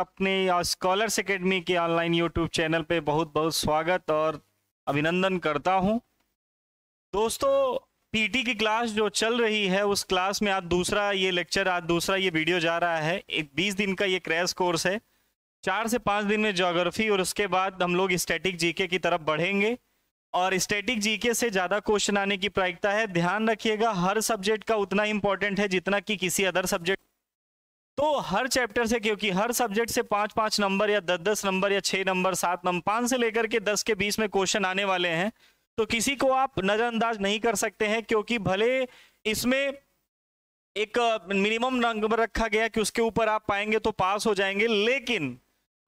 अपने scholars academy के online YouTube channel पे बहुत बहुत स्वागत और अभिनंदन करता हूँ दोस्तों पीटी की क्लास जो चल रही है उस क्लास में आज दूसरा ये लेक्चर आज दूसरा ये वीडियो जा रहा है एक बीस दिन का ये क्रैश कोर्स है चार से पाँच दिन में जोग्राफी और उसके बाद हम लोग स्टैटिक जीके की तरफ बढ़ेंगे और स्टैटिक जीके से ज़्यादा क्वेश्चन आने की प्रायिकता है ध्यान रखिएगा हर सब्जेक्ट का उतना इम्पोर्टेंट है जितना कि किसी अदर सब्जेक्ट तो हर चैप्टर से क्योंकि हर सब्जेक्ट से पांच पांच नंबर या दस दस नंबर या छह नंबर सात नंबर पांच से लेकर के दस के बीच में क्वेश्चन आने वाले हैं तो किसी को आप नज़रअंदाज नहीं कर सकते हैं क्योंकि भले इसमें एक मिनिमम नंबर रखा गया कि उसके ऊपर आप पाएंगे तो पास हो जाएंगे लेकिन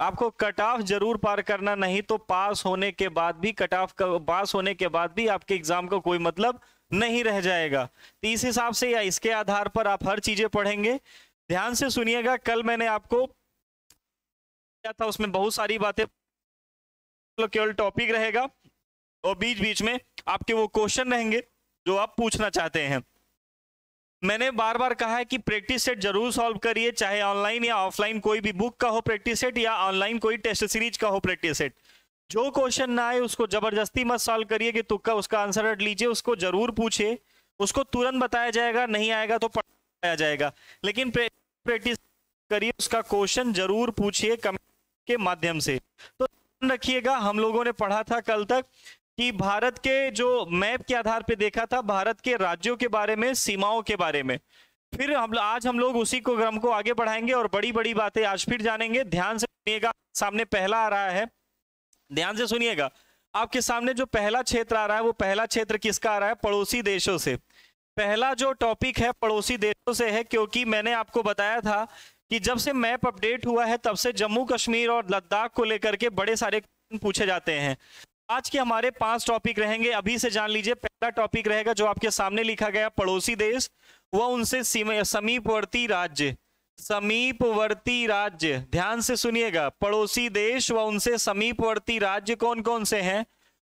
आपको कट ऑफ जरूर पार करना नहीं तो पास होने के बाद भी कट ऑफ पास होने के बाद भी आपके एग्जाम का को कोई मतलब नहीं रह जाएगा तो इस हिसाब से या इसके आधार पर आप हर चीजें पढ़ेंगे ध्यान से सुनिएगा कल मैंने आपको क्या था उसमें बहुत सारी बातें मतलब केवल टॉपिक रहेगा और बीच बीच में आपके वो क्वेश्चन रहेंगे जो आप पूछना चाहते हैं मैंने बार बार कहा है कि प्रैक्टिस सेट जरूर सॉल्व करिए चाहे ऑनलाइन या ऑफलाइन कोई भी बुक का हो प्रैक्टिस सेट या ऑनलाइन कोई टेस्ट सीरीज का हो प्रैक्टिस सेट जो क्वेश्चन ना आए उसको जबरदस्ती मत सॉल्व करिए कि तुक्का उसका आंसर रट लीजिए उसको जरूर पूछिए उसको तुरंत बताया जाएगा नहीं आएगा तो पढ़ आ जाएगा लेकिन प्रैक्टिस करिए उसका क्वेश्चन जरूर पूछिए कमेंट के माध्यम से तो रखिएगा हम लोगों ने पढ़ा था कल तक कि भारत के जो मैप के आधार पे देखा था भारत के राज्यों के बारे में सीमाओं के बारे में फिर हम आज हम लोग उसी को क्रम को आगे बढ़ाएंगे और बड़ी बड़ी बातें आज फिर जानेंगे ध्यान से सुनिएगा सामने पहला आ रहा है ध्यान से सुनिएगा आपके सामने जो पहला क्षेत्र आ रहा है वो पहला क्षेत्र किसका आ रहा है पड़ोसी देशों से पहला जो टॉपिक है पड़ोसी देशों से है क्योंकि मैंने आपको बताया था कि जब से मैप अपडेट हुआ है तब से जम्मू कश्मीर और लद्दाख को लेकर के बड़े सारे पूछे जाते हैं आज के हमारे पांच टॉपिक रहेंगे अभी से जान लीजिए पहला टॉपिक रहेगा जो आपके सामने लिखा गया पड़ोसी देश व उनसे समीपवर्ती राज्य समीपवर्ती राज्य ध्यान से सुनिएगा पड़ोसी देश व उनसे समीपवर्ती राज्य कौन कौन से हैं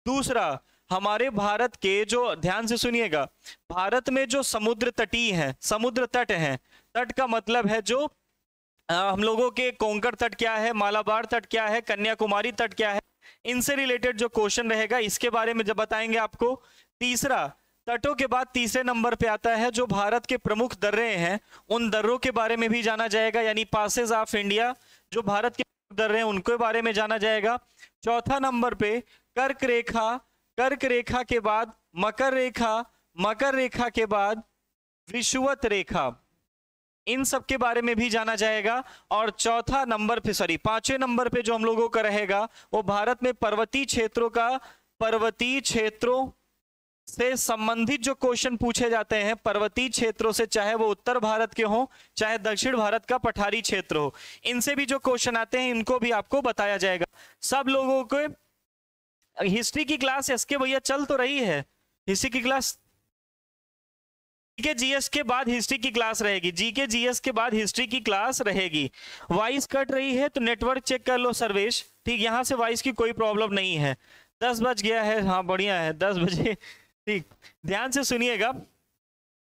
दूसरा हमारे भारत के जो ध्यान से सुनिएगा भारत में जो समुद्र तटीय है समुद्र तट हैं तट का मतलब है जो आ, हम लोगों के कोंकण तट क्या है मालाबार तट क्या है कन्याकुमारी तट क्या है इनसे रिलेटेड जो क्वेश्चन रहेगा इसके बारे में जब बताएंगे आपको तीसरा तटों के बाद तीसरे नंबर पे आता है जो भारत के प्रमुख दर्रे हैं उन दर्रों के बारे में भी जाना जाएगा यानी पासेज ऑफ इंडिया जो भारत के दर्रे हैं उनके बारे में जाना जाएगा चौथा नंबर पे कर्क रेखा कर्क रेखा के बाद मकर रेखा मकर रेखा के बाद विषुवत रेखा इन सब के बारे में भी जाना जाएगा और चौथा नंबर पे सॉरी पांचवें नंबर पे जो हम लोगों का रहेगा वो भारत में पर्वतीय क्षेत्रों का पर्वतीय क्षेत्रों से संबंधित जो क्वेश्चन पूछे जाते हैं पर्वतीय क्षेत्रों से चाहे वो उत्तर भारत के हों चाहे दक्षिण भारत का पठारी क्षेत्र हो इनसे भी जो क्वेश्चन आते हैं इनको भी आपको बताया जाएगा सब लोगों के हिस्ट्री की क्लास एस के भैया चल तो रही है हिस्ट्री की क्लास के जीएस के बाद हिस्ट्री की क्लास रहेगी जी के जीएस के बाद हिस्ट्री की क्लास रहेगी वाइस कट रही है तो नेटवर्क चेक कर लो सर्वेश ठीक यहाँ से वाइस की कोई प्रॉब्लम नहीं है दस बज गया है हाँ बढ़िया है दस बजे ठीक ध्यान से सुनिएगा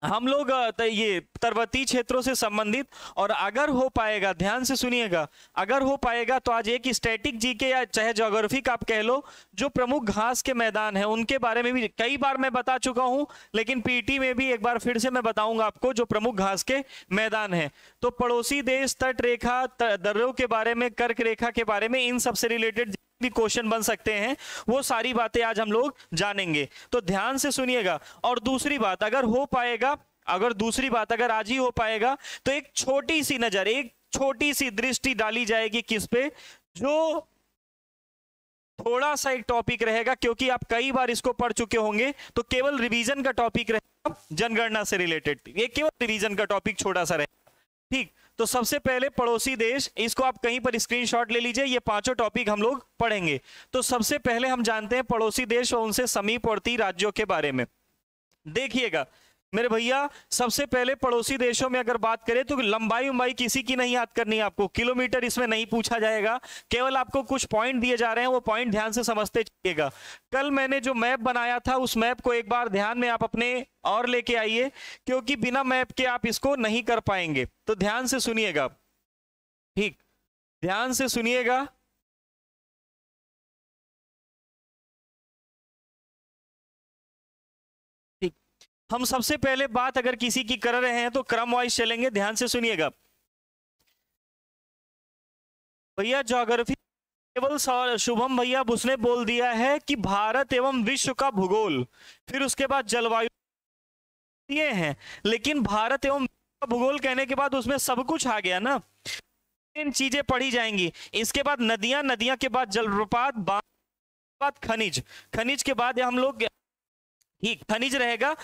हम लोग ये पर्वतीय क्षेत्रों से संबंधित और अगर हो पाएगा ध्यान से सुनिएगा अगर हो पाएगा तो आज एक स्टैटिक जी के या चाहे जोग्राफिक आप कह लो जो प्रमुख घास के मैदान है उनके बारे में भी कई बार मैं बता चुका हूं लेकिन पीटी में भी एक बार फिर से मैं बताऊंगा आपको जो प्रमुख घास के मैदान है तो पड़ोसी देश तट रेखा दर्रों के बारे में कर्क रेखा के बारे में इन सबसे रिलेटेड भी क्वेश्चन बन सकते हैं वो सारी बातें आज हम लोग जानेंगे तो ध्यान से सुनिएगा और दूसरी बात अगर हो पाएगा अगर दूसरी बात अगर आज ही हो पाएगा तो एक छोटी सी नजर एक छोटी सी दृष्टि डाली जाएगी किस पे जो थोड़ा सा एक टॉपिक रहेगा क्योंकि आप कई बार इसको पढ़ चुके होंगे तो केवल रिवीजन का टॉपिक रहेगा जनगणना से रिलेटेड ये केवल रिवीजन का टॉपिक छोटा सा रहेगा ठीक तो सबसे पहले पड़ोसी देश इसको आप कहीं पर स्क्रीनशॉट ले लीजिए ये पांचों टॉपिक हम लोग पढ़ेंगे तो सबसे पहले हम जानते हैं पड़ोसी देश और उनसे समीपवर्ती राज्यों के बारे में देखिएगा मेरे भैया सबसे पहले पड़ोसी देशों में अगर बात करें तो लंबाई उम्बाई किसी की नहीं याद करनी आपको किलोमीटर इसमें नहीं पूछा जाएगा केवल आपको कुछ पॉइंट दिए जा रहे हैं वो पॉइंट ध्यान से समझते चलिएगा कल मैंने जो मैप बनाया था उस मैप को एक बार ध्यान में आप अपने और लेके आइए क्योंकि बिना मैप के आप इसको नहीं कर पाएंगे तो ध्यान से सुनिएगा ठीक ध्यान से सुनिएगा हम सबसे पहले बात अगर किसी की कर रहे हैं तो क्रम वाइज चलेंगे ध्यान से सुनिएगा भैया ज्योग्राफी केवल शुभम भैया उसने बोल दिया है कि भारत एवं विश्व का भूगोल फिर उसके बाद जलवायु ये हैं लेकिन भारत एवं भूगोल कहने के बाद उसमें सब कुछ आ गया ना इन चीजें पढ़ी जाएंगी इसके बाद नदियां नदियां के बाद जलप्रपात बाद खनिज खनिज के बाद हम लोग ठीक खनिज रहेगा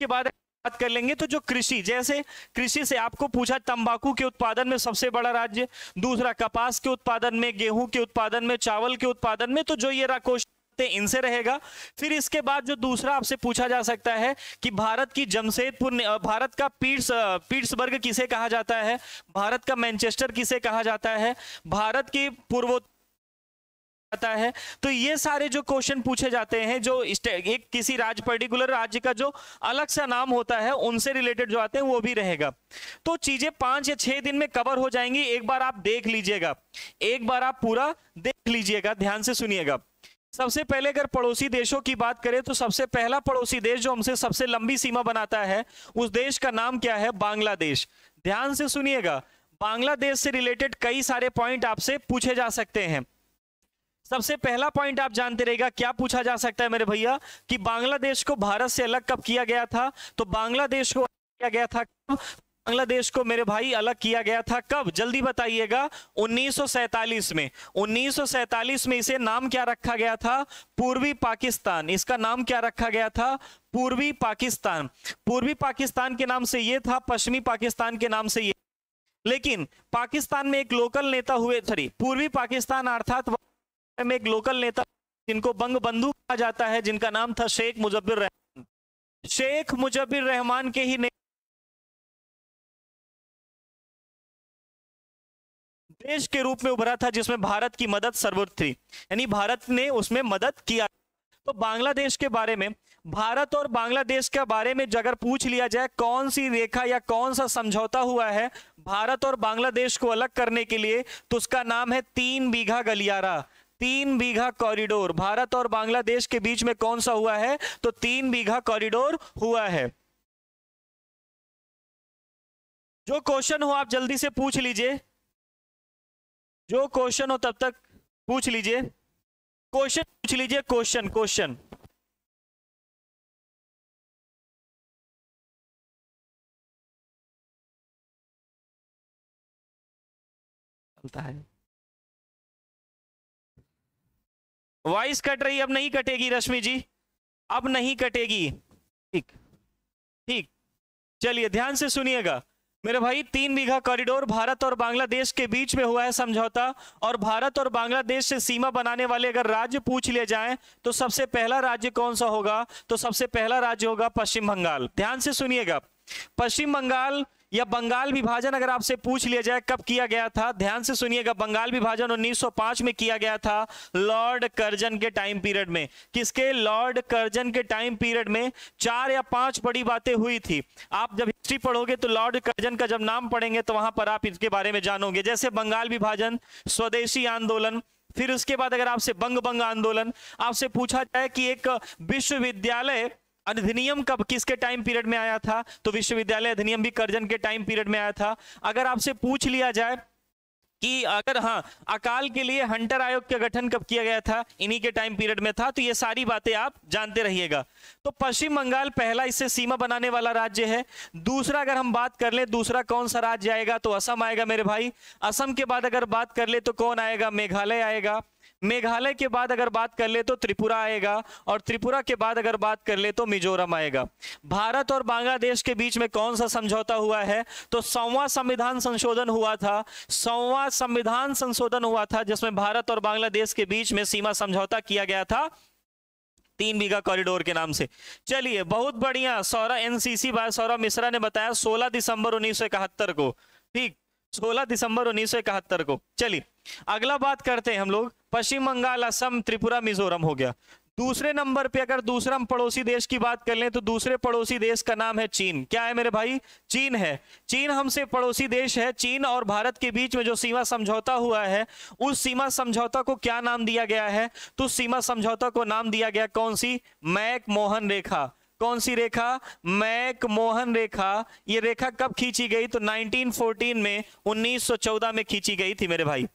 के बाद बात कर लेंगे तो जो कृषि जैसे कृषि से आपको पूछा तंबाकू के उत्पादन में सबसे बड़ा राज्य दूसरा कपास के उत्पादन में गेहूं के उत्पादन में चावल के उत्पादन में तो जो ये क्वेश्चन इनसे रहेगा फिर इसके बाद जो दूसरा आपसे पूछा जा सकता है कि भारत की जमशेदपुर भारत का पीट्स पीट्सबर्ग किसे कहा जाता है भारत का मैनचेस्टर किसे कहा जाता है भारत की पूर्वोत्तर जाता है तो ये सारे जो क्वेश्चन पूछे जाते हैं जो एक किसी राज्य पर्टिकुलर राज्य का जो अलग सा नाम होता है उनसे रिलेटेड जो आते हैं वो भी रहेगा तो चीजें पांच या छह दिन में कवर हो जाएंगी एक बार आप देख लीजिएगा एक बार आप पूरा देख लीजिएगा ध्यान से सुनिएगा सबसे पहले अगर पड़ोसी देशों की बात करें तो सबसे पहला पड़ोसी देश जो हमसे सबसे लंबी सीमा बनाता है उस देश का नाम क्या है बांग्लादेश ध्यान से सुनिएगा बांग्लादेश से रिलेटेड कई सारे पॉइंट आपसे पूछे जा सकते हैं सबसे पहला पॉइंट आप जानते रहेगा क्या पूछा जा सकता है मेरे भैया कि बांग्लादेश को भारत से अलग कब किया गया था तो बांग्लादेश को किया गया था कब बांग्लादेश को मेरे भाई अलग किया गया था कब जल्दी बताइएगा 1947 में 1947 में इसे नाम क्या रखा गया था पूर्वी पाकिस्तान इसका नाम क्या रखा गया था पूर्वी पाकिस्तान पूर्वी पाकिस्तान के नाम से यह था पश्चिमी पाकिस्तान के नाम से ये लेकिन पाकिस्तान में एक लोकल नेता हुए थरी पूर्वी पाकिस्तान अर्थात में एक लोकल नेता जिनको बंग बंधु कहा जाता है जिनका नाम था शेख मुजब्बिर रहमान शेख मुजब्बिर रहमान के ही देश के रूप में उभरा था जिसमें भारत की मदद सर्वोच्च थी यानी भारत ने उसमें मदद किया तो बांग्लादेश के बारे में भारत और बांग्लादेश के बारे में अगर पूछ लिया जाए कौन सी रेखा या कौन सा समझौता हुआ है भारत और बांग्लादेश को अलग करने के लिए तो उसका नाम है तीन बीघा गलियारा तीन बीघा कॉरिडोर भारत और बांग्लादेश के बीच में कौन सा हुआ है तो तीन बीघा कॉरिडोर हुआ है जो क्वेश्चन हो आप जल्दी से पूछ लीजिए जो क्वेश्चन हो तब तक पूछ लीजिए क्वेश्चन पूछ लीजिए क्वेश्चन क्वेश्चन चलता है वॉइस कट रही अब नहीं कटेगी रश्मि जी अब नहीं कटेगी ठीक ठीक चलिए ध्यान से सुनिएगा मेरे भाई तीन बीघा कॉरिडोर भारत और बांग्लादेश के बीच में हुआ है समझौता और भारत और बांग्लादेश से सीमा बनाने वाले अगर राज्य पूछ लिए जाएं तो सबसे पहला राज्य कौन सा होगा तो सबसे पहला राज्य होगा पश्चिम बंगाल ध्यान से सुनिएगा पश्चिम बंगाल या बंगाल विभाजन अगर आपसे पूछ लिया जाए कब किया गया था ध्यान से सुनिएगा बंगाल विभाजन 1905 में किया गया था लॉर्ड कर्जन के टाइम पीरियड में किसके लॉर्ड कर्जन के टाइम पीरियड में चार या पांच बड़ी बातें हुई थी आप जब हिस्ट्री पढ़ोगे तो लॉर्ड कर्जन का जब नाम पढ़ेंगे तो वहां पर आप इसके बारे में जानोगे जैसे बंगाल विभाजन स्वदेशी आंदोलन फिर उसके बाद अगर आपसे बंग बंग आंदोलन आपसे पूछा जाए कि एक विश्वविद्यालय अधिनियम कब किसके टाइम पीरियड में आया था तो विश्वविद्यालय अधिनियम भी कर्जन के टाइम पीरियड में आया था अगर आपसे पूछ लिया जाए कि अगर हाँ अकाल के लिए हंटर आयोग का गठन कब किया गया था इन्हीं के टाइम पीरियड में था तो ये सारी बातें आप जानते रहिएगा तो पश्चिम बंगाल पहला इससे सीमा बनाने वाला राज्य है दूसरा अगर हम बात कर ले दूसरा कौन सा राज्य आएगा तो असम आएगा मेरे भाई असम के बाद अगर बात कर ले तो कौन आएगा मेघालय आएगा मेघालय के बाद अगर बात कर ले तो त्रिपुरा आएगा और त्रिपुरा के बाद अगर बात कर ले तो मिजोरम आएगा भारत और बांग्लादेश के बीच में कौन सा समझौता हुआ है तो सौवा संविधान संशोधन हुआ था सौवा संविधान संशोधन हुआ था जिसमें भारत और बांग्लादेश के बीच में सीमा समझौता किया गया था तीन बीघा कॉरिडोर के नाम से चलिए बहुत बढ़िया सौरा एनसीसी बाय सौरभ मिश्रा ने बताया 16 दिसंबर उन्नीस को ठीक 16 दिसंबर उन्नीस को चलिए अगला बात करते हैं हम लोग पश्चिम बंगाल असम त्रिपुरा मिजोरम हो गया दूसरे नंबर पे अगर दूसरा पड़ोसी देश की बात कर लें तो दूसरे पड़ोसी देश का नाम है चीन क्या है मेरे भाई चीन है चीन हमसे पड़ोसी देश है चीन और भारत के बीच में जो सीमा समझौता हुआ है उस सीमा समझौता को क्या नाम दिया गया है तो सीमा समझौता को नाम दिया गया कौन सी मैक मोहन रेखा कौन सी रेखा मैक मोहन रेखा ये रेखा कब खींची गई तो 1914 में 1914 में खींची गई थी मेरे भाई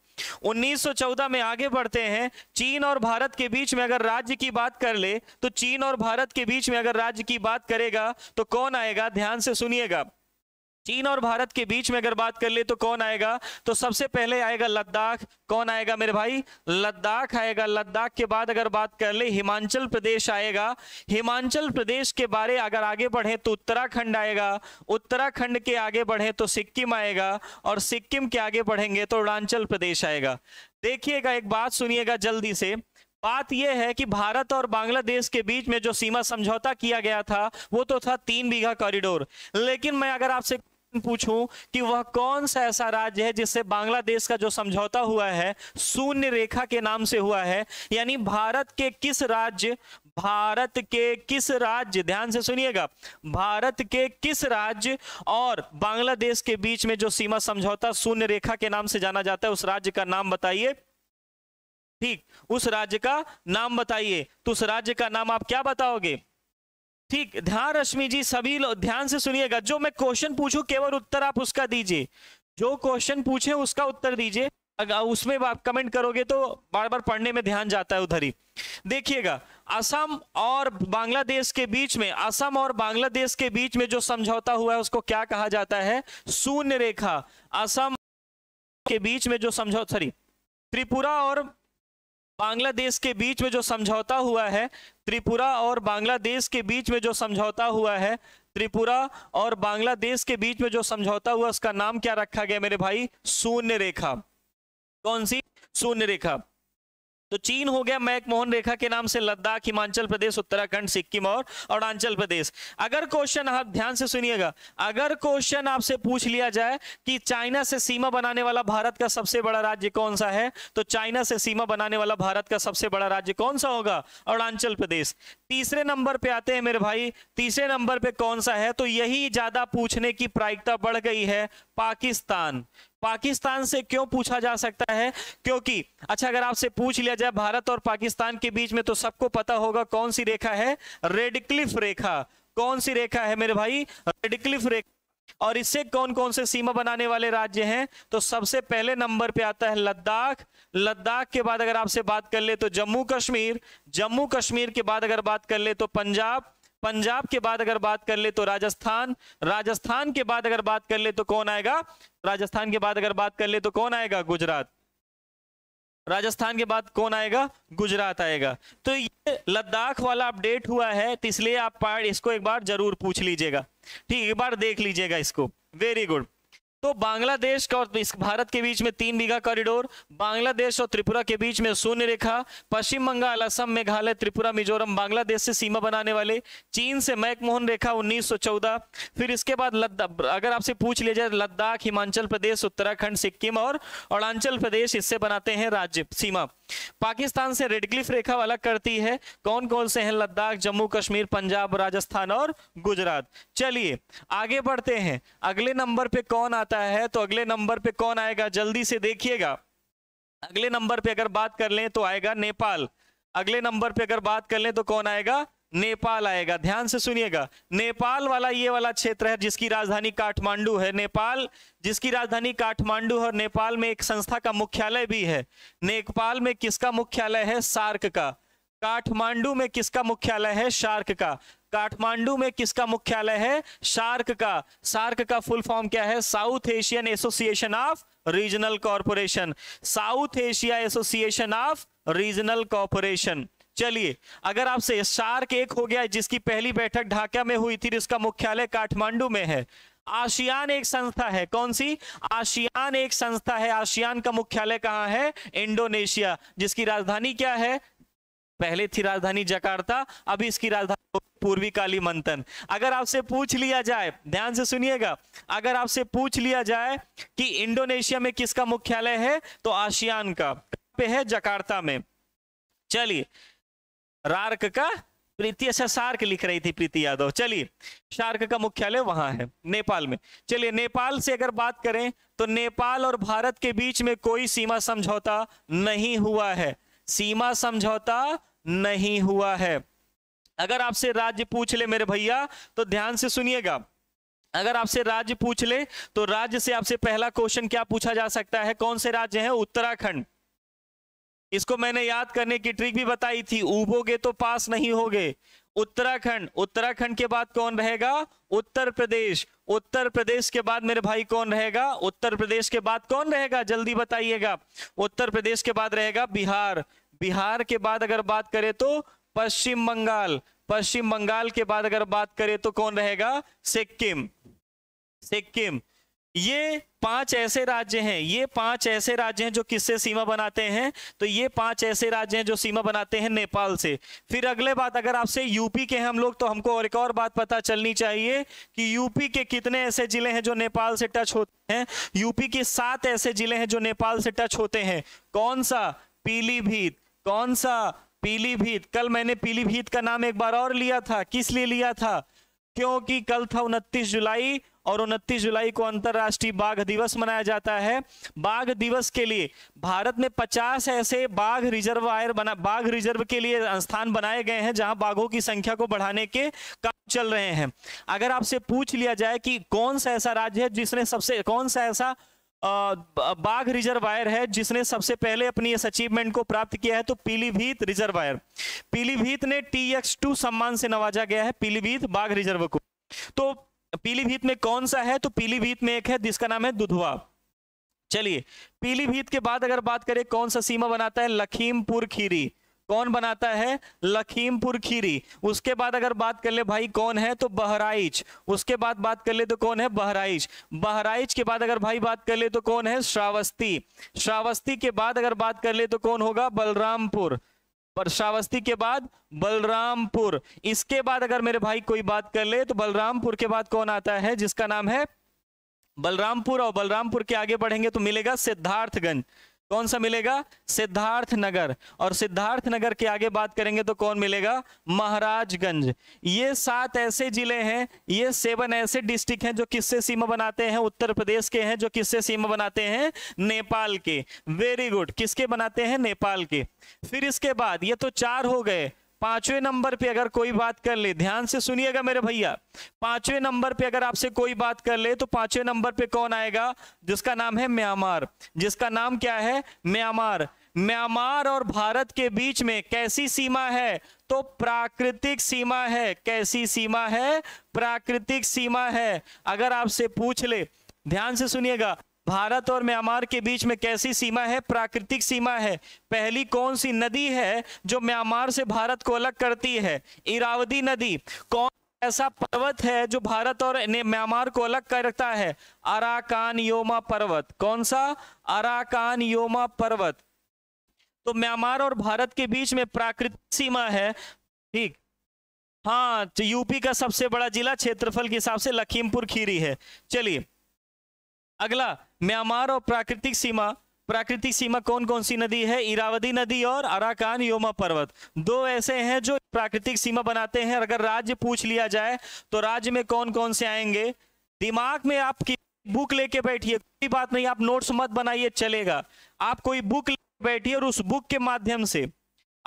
1914 में आगे बढ़ते हैं चीन और भारत के बीच में अगर राज्य की बात कर ले तो चीन और भारत के बीच में अगर राज्य की बात करेगा तो कौन आएगा ध्यान से सुनिएगा चीन और भारत के बीच में अगर बात कर ले तो कौन आएगा तो सबसे पहले आएगा लद्दाख कौन आएगा मेरे भाई लद्दाख आएगा लद्दाख के बाद अगर बात कर ले हिमाचल प्रदेश आएगा हिमाचल प्रदेश के बारे अगर आगे बढ़े तो उत्तराखंड आएगा उत्तराखंड के आगे बढ़े तो सिक्किम आएगा और सिक्किम के आगे बढ़ेंगे तो अरुणाचल प्रदेश आएगा देखिएगा एक बात सुनिएगा जल्दी से बात यह है कि भारत और बांग्लादेश के बीच में जो सीमा समझौता किया गया था वो तो था तीन बीघा कॉरिडोर लेकिन मैं अगर आपसे पूछूं कि वह कौन सा ऐसा राज्य है जिससे बांग्लादेश का जो समझौता हुआ है शून्य रेखा के नाम से हुआ है यानी भारत के किस राज्य भारत के किस राज्य ध्यान से सुनिएगा भारत के किस राज्य और बांग्लादेश के बीच में जो सीमा समझौता शून्य रेखा के नाम से जाना जाता है उस राज्य का नाम बताइए ठीक उस राज्य का नाम बताइए तो उस राज्य का नाम आप क्या बताओगे ठीक ध्यान रश्मि जी सभी लोग ध्यान से सुनिएगा जो मैं क्वेश्चन पूछूं केवल उत्तर आप उसका दीजिए जो क्वेश्चन पूछे उसका उत्तर दीजिए अगर उसमें आप कमेंट करोगे तो बार बार पढ़ने में ध्यान जाता है उधर ही देखिएगा असम और बांग्लादेश के बीच में असम और बांग्लादेश के बीच में जो समझौता हुआ है उसको क्या कहा जाता है शून्य रेखा असम के बीच में जो समझौता सॉरी त्रिपुरा और बांग्लादेश के बीच में जो समझौता हुआ है त्रिपुरा और बांग्लादेश के बीच में जो समझौता हुआ है त्रिपुरा और बांग्लादेश के बीच में जो समझौता हुआ उसका नाम क्या रखा गया मेरे भाई शून्य रेखा कौन सी शून्य रेखा तो चीन हो गया मैकमोहन रेखा के नाम से लद्दाख हिमाचल प्रदेश उत्तराखंड सिक्किम और अरुणाचल प्रदेश अगर क्वेश्चन आप ध्यान से सुनिएगा अगर क्वेश्चन आपसे पूछ लिया जाए कि चाइना से सीमा बनाने वाला भारत का सबसे बड़ा राज्य कौन सा है तो चाइना से सीमा बनाने वाला भारत का सबसे बड़ा राज्य कौन सा होगा अरुणाचल प्रदेश तीसरे नंबर पे आते हैं मेरे भाई तीसरे नंबर पे कौन सा है तो यही ज्यादा पूछने की प्रायिकता बढ़ गई है पाकिस्तान पाकिस्तान से क्यों पूछा जा सकता है क्योंकि अच्छा अगर आपसे पूछ लिया जाए भारत और पाकिस्तान के बीच में तो सबको पता होगा कौन सी रेखा है रेडक्लिफ रेखा कौन सी रेखा है मेरे भाई रेडक्लिफ रेखा और इससे कौन कौन से सीमा बनाने वाले राज्य हैं तो सबसे पहले नंबर पे आता है लद्दाख लद्दाख के बाद अगर आपसे बात कर ले तो जम्मू कश्मीर जम्मू कश्मीर के बाद अगर बात कर ले तो पंजाब पंजाब के बाद अगर बात कर ले तो राजस्थान राजस्थान के बाद अगर बात कर ले तो कौन आएगा राजस्थान के बाद अगर बात कर ले तो कौन आएगा गुजरात राजस्थान के बाद कौन आएगा गुजरात आएगा तो ये लद्दाख वाला अपडेट हुआ है तो इसलिए आप पार्ट इसको एक बार जरूर पूछ लीजिएगा ठीक एक बार देख लीजिएगा इसको वेरी गुड तो बांग्लादेश का और भारत के बीच में तीन बीघा कॉरिडोर बांग्लादेश और त्रिपुरा के बीच में शून्य रेखा पश्चिम बंगाल असम मेघालय त्रिपुरा मिजोरम बांग्लादेश से सीमा बनाने वाले चीन से मैकमोहन रेखा 1914 फिर इसके बाद लद्दाख अगर आपसे पूछ लिया जाए लद्दाख हिमाचल प्रदेश उत्तराखंड सिक्किम और अरुणाचल प्रदेश इससे बनाते हैं राज्य सीमा पाकिस्तान से रेडक्लिफ रेखा अलग करती है कौन कौन से हैं लद्दाख जम्मू कश्मीर पंजाब राजस्थान और गुजरात चलिए आगे बढ़ते हैं अगले नंबर पे कौन आता है तो अगले नंबर पे कौन आएगा जल्दी से देखिएगा अगले नंबर पे अगर बात कर लें तो आएगा नेपाल अगले नंबर पे अगर बात कर लें तो कौन आएगा नेपाल आएगा ध्यान से सुनिएगा नेपाल वाला ये वाला क्षेत्र है जिसकी राजधानी काठमांडू है नेपाल जिसकी राजधानी काठमांडू है नेपाल में एक संस्था का मुख्यालय भी है नेपाल में किसका मुख्यालय है सार्क का काठमांडू में किसका मुख्यालय है शार्क का काठमांडू में किसका मुख्यालय है शार्क का सार्क का फुल फॉर्म क्या है South Asian Association of Regional Corporation South Asia Association of Regional Corporation चलिए अगर आपसे शार्क एक हो गया जिसकी पहली बैठक ढाका में हुई थी जिसका मुख्यालय काठमांडू में है आशियान एक संस्था है कौन सी आशियान एक संस्था है आशियान का मुख्यालय कहाँ है इंडोनेशिया जिसकी राजधानी क्या है पहले थी राजधानी जकार्ता अभी इसकी राजधानी पूर्वी काली मंथन अगर आपसे पूछ लिया जाए ध्यान से सुनिएगा अगर आपसे पूछ लिया जाए कि इंडोनेशिया में किसका मुख्यालय है तो आशियान का पे है जकार्ता में चलिए रार्क का प्रीति अच्छा सार्क लिख रही थी प्रीति यादव चलिए सार्क का मुख्यालय वहां है नेपाल में चलिए नेपाल से अगर बात करें तो नेपाल और भारत के बीच में कोई सीमा समझौता नहीं हुआ है सीमा समझौता नहीं हुआ है अगर आपसे राज्य पूछ ले मेरे भैया तो ध्यान से सुनिएगा अगर आपसे राज्य पूछ ले तो राज्य से आपसे पहला क्वेश्चन क्या पूछा जा सकता है कौन से राज्य है उत्तराखंड इसको मैंने याद करने की ट्रिक भी बताई थी उभोगे तो पास नहीं होगे उत्तराखंड उत्तराखंड के बाद कौन रहेगा उत्तर प्रदेश उत्तर प्रदेश के बाद मेरे भाई कौन रहेगा उत्तर प्रदेश के बाद कौन रहेगा जल्दी बताइएगा उत्तर प्रदेश के बाद रहेगा बिहार बिहार के बाद अगर बात करें तो पश्चिम बंगाल पश्चिम बंगाल के बाद अगर बात करें तो कौन रहेगा सिक्किम सिक्किम ये पांच ऐसे राज्य हैं ये पांच ऐसे राज्य हैं जो किससे सीमा बनाते हैं तो ये पांच ऐसे राज्य हैं जो सीमा बनाते हैं नेपाल से फिर अगले बात अगर आपसे यूपी के हैं हम लोग तो हमको और एक और बात पता चलनी चाहिए कि यूपी के कितने ऐसे जिले हैं जो नेपाल से टच होते हैं यूपी के सात ऐसे जिले हैं जो नेपाल से टच होते हैं कौन सा पीलीभीत कौन सा पीलीभीत कल मैंने पीलीभीत का नाम एक बार और लिया था किस लिए लिया था क्योंकि कल था उनतीस जुलाई और उनतीस जुलाई को अंतरराष्ट्रीय बाघ दिवस मनाया जाता है बाघ दिवस के लिए भारत में 50 ऐसे बाघ रिजर्व आयर बना बाघ रिजर्व के लिए स्थान बनाए गए हैं जहां बाघों की संख्या को बढ़ाने के काम चल रहे हैं अगर आपसे पूछ लिया जाए कि कौन सा ऐसा राज्य है जिसने सबसे कौन सा ऐसा बाघ रिजर्वायर है जिसने सबसे पहले अपनी इस अचीवमेंट को प्राप्त किया है तो पीलीभीत रिजर्वायर पीलीभीत ने टी एक्स टू सम्मान से नवाजा गया है पीलीभीत बाघ रिजर्व को तो पीलीभीत में कौन सा है तो पीलीभीत में एक है जिसका नाम है दुधवा चलिए पीलीभीत के बाद अगर बात करें कौन सा सीमा बनाता है लखीमपुर खीरी कौन बनाता है लखीमपुर खीरी उसके बाद अगर बात कर ले भाई कौन है तो बहराइच उसके बाद बात कर ले तो कौन है बहराइच बहराइच के बाद अगर भाई बात कर ले तो कौन है श्रावस्ती श्रावस्ती के बाद अगर बात कर ले तो कौन होगा बलरामपुर पर श्रावस्ती के बाद बलरामपुर इसके बाद अगर मेरे भाई कोई बात कर ले तो बलरामपुर के बाद कौन आता है जिसका नाम है बलरामपुर और बलरामपुर के आगे बढ़ेंगे तो मिलेगा सिद्धार्थगंज कौन सा मिलेगा सिद्धार्थ नगर और सिद्धार्थ नगर के आगे बात करेंगे तो कौन मिलेगा महाराजगंज ये सात ऐसे जिले हैं ये सेवन ऐसे डिस्ट्रिक्ट हैं जो किससे सीमा बनाते हैं उत्तर प्रदेश के हैं जो किससे सीमा बनाते हैं नेपाल के वेरी गुड किसके बनाते हैं नेपाल के फिर इसके बाद ये तो चार हो गए पांचवें नंबर पे अगर कोई बात कर ले ध्यान से सुनिएगा मेरे भैया पांचवें नंबर पे अगर आपसे कोई बात कर ले तो पांचवें नंबर पे कौन आएगा जिसका नाम है म्यांमार जिसका नाम क्या है म्यांमार म्यांमार और भारत के बीच में कैसी सीमा है तो प्राकृतिक सीमा है कैसी सीमा है प्राकृतिक सीमा है अगर आपसे पूछ ले ध्यान से सुनिएगा भारत और म्यांमार के बीच में कैसी सीमा है प्राकृतिक सीमा है पहली कौन सी नदी है जो म्यांमार से भारत को अलग करती है इरावदी नदी कौन ऐसा पर्वत है जो भारत और म्यांमार को अलग करता है अराकान योमा पर्वत कौन सा अराकान योमा पर्वत तो म्यांमार और भारत के बीच में प्राकृतिक सीमा है ठीक हाँ तो यूपी का सबसे बड़ा जिला क्षेत्रफल के हिसाब से लखीमपुर खीरी है चलिए अगला म्यांमार और प्राकृतिक सीमा प्राकृतिक सीमा कौन कौन सी नदी है इरावदी नदी और अराकान योमा पर्वत दो ऐसे हैं जो प्राकृतिक सीमा बनाते हैं अगर राज्य पूछ लिया जाए तो राज्य में कौन कौन से आएंगे दिमाग में आपकी बुक लेके बैठिए कोई बात नहीं आप नोट्स मत बनाइए चलेगा आप कोई बुक बैठिए और उस बुक के माध्यम से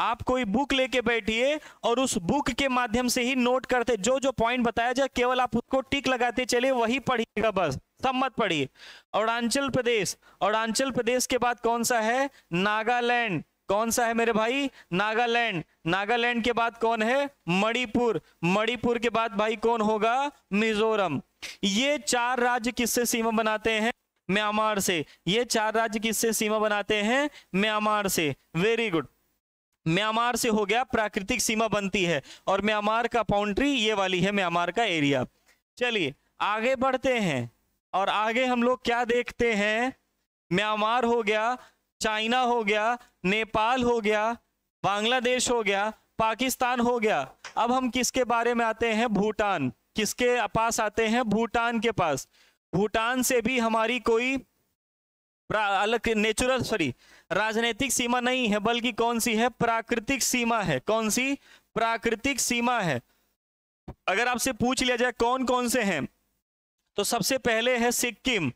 आप कोई बुक लेके बैठिए और उस बुक के माध्यम से ही नोट करते जो जो पॉइंट बताया जाए केवल आप उसको टिक लगाते चलिए वही पढ़िएगा बस तब मत पढ़िए अरुणाचल प्रदेश अरुणाचल प्रदेश के बाद कौन सा है नागालैंड कौन सा है मेरे भाई नागालैंड नागालैंड के बाद कौन है मणिपुर मणिपुर के बाद भाई कौन होगा मिजोरम ये चार राज्य किससे सीमा बनाते हैं म्यांमार से ये चार राज्य किससे सीमा बनाते हैं म्यांमार से वेरी गुड म्यांमार से हो गया प्राकृतिक सीमा बनती है और म्यांमार का बाउंड्री ये वाली है म्यांमार का एरिया चलिए आगे बढ़ते हैं और आगे हम लोग क्या देखते हैं म्यांमार हो गया चाइना हो गया नेपाल हो गया बांग्लादेश हो गया पाकिस्तान हो गया अब हम किसके बारे में आते हैं भूटान किसके पास आते हैं भूटान के पास भूटान से भी हमारी कोई अलग नेचुरल सॉरी राजनीतिक सीमा नहीं है बल्कि कौन सी है प्राकृतिक सीमा है कौन सी प्राकृतिक सीमा है अगर आपसे पूछ लिया जाए कौन कौन से हैं तो सबसे पहले है सिक्किम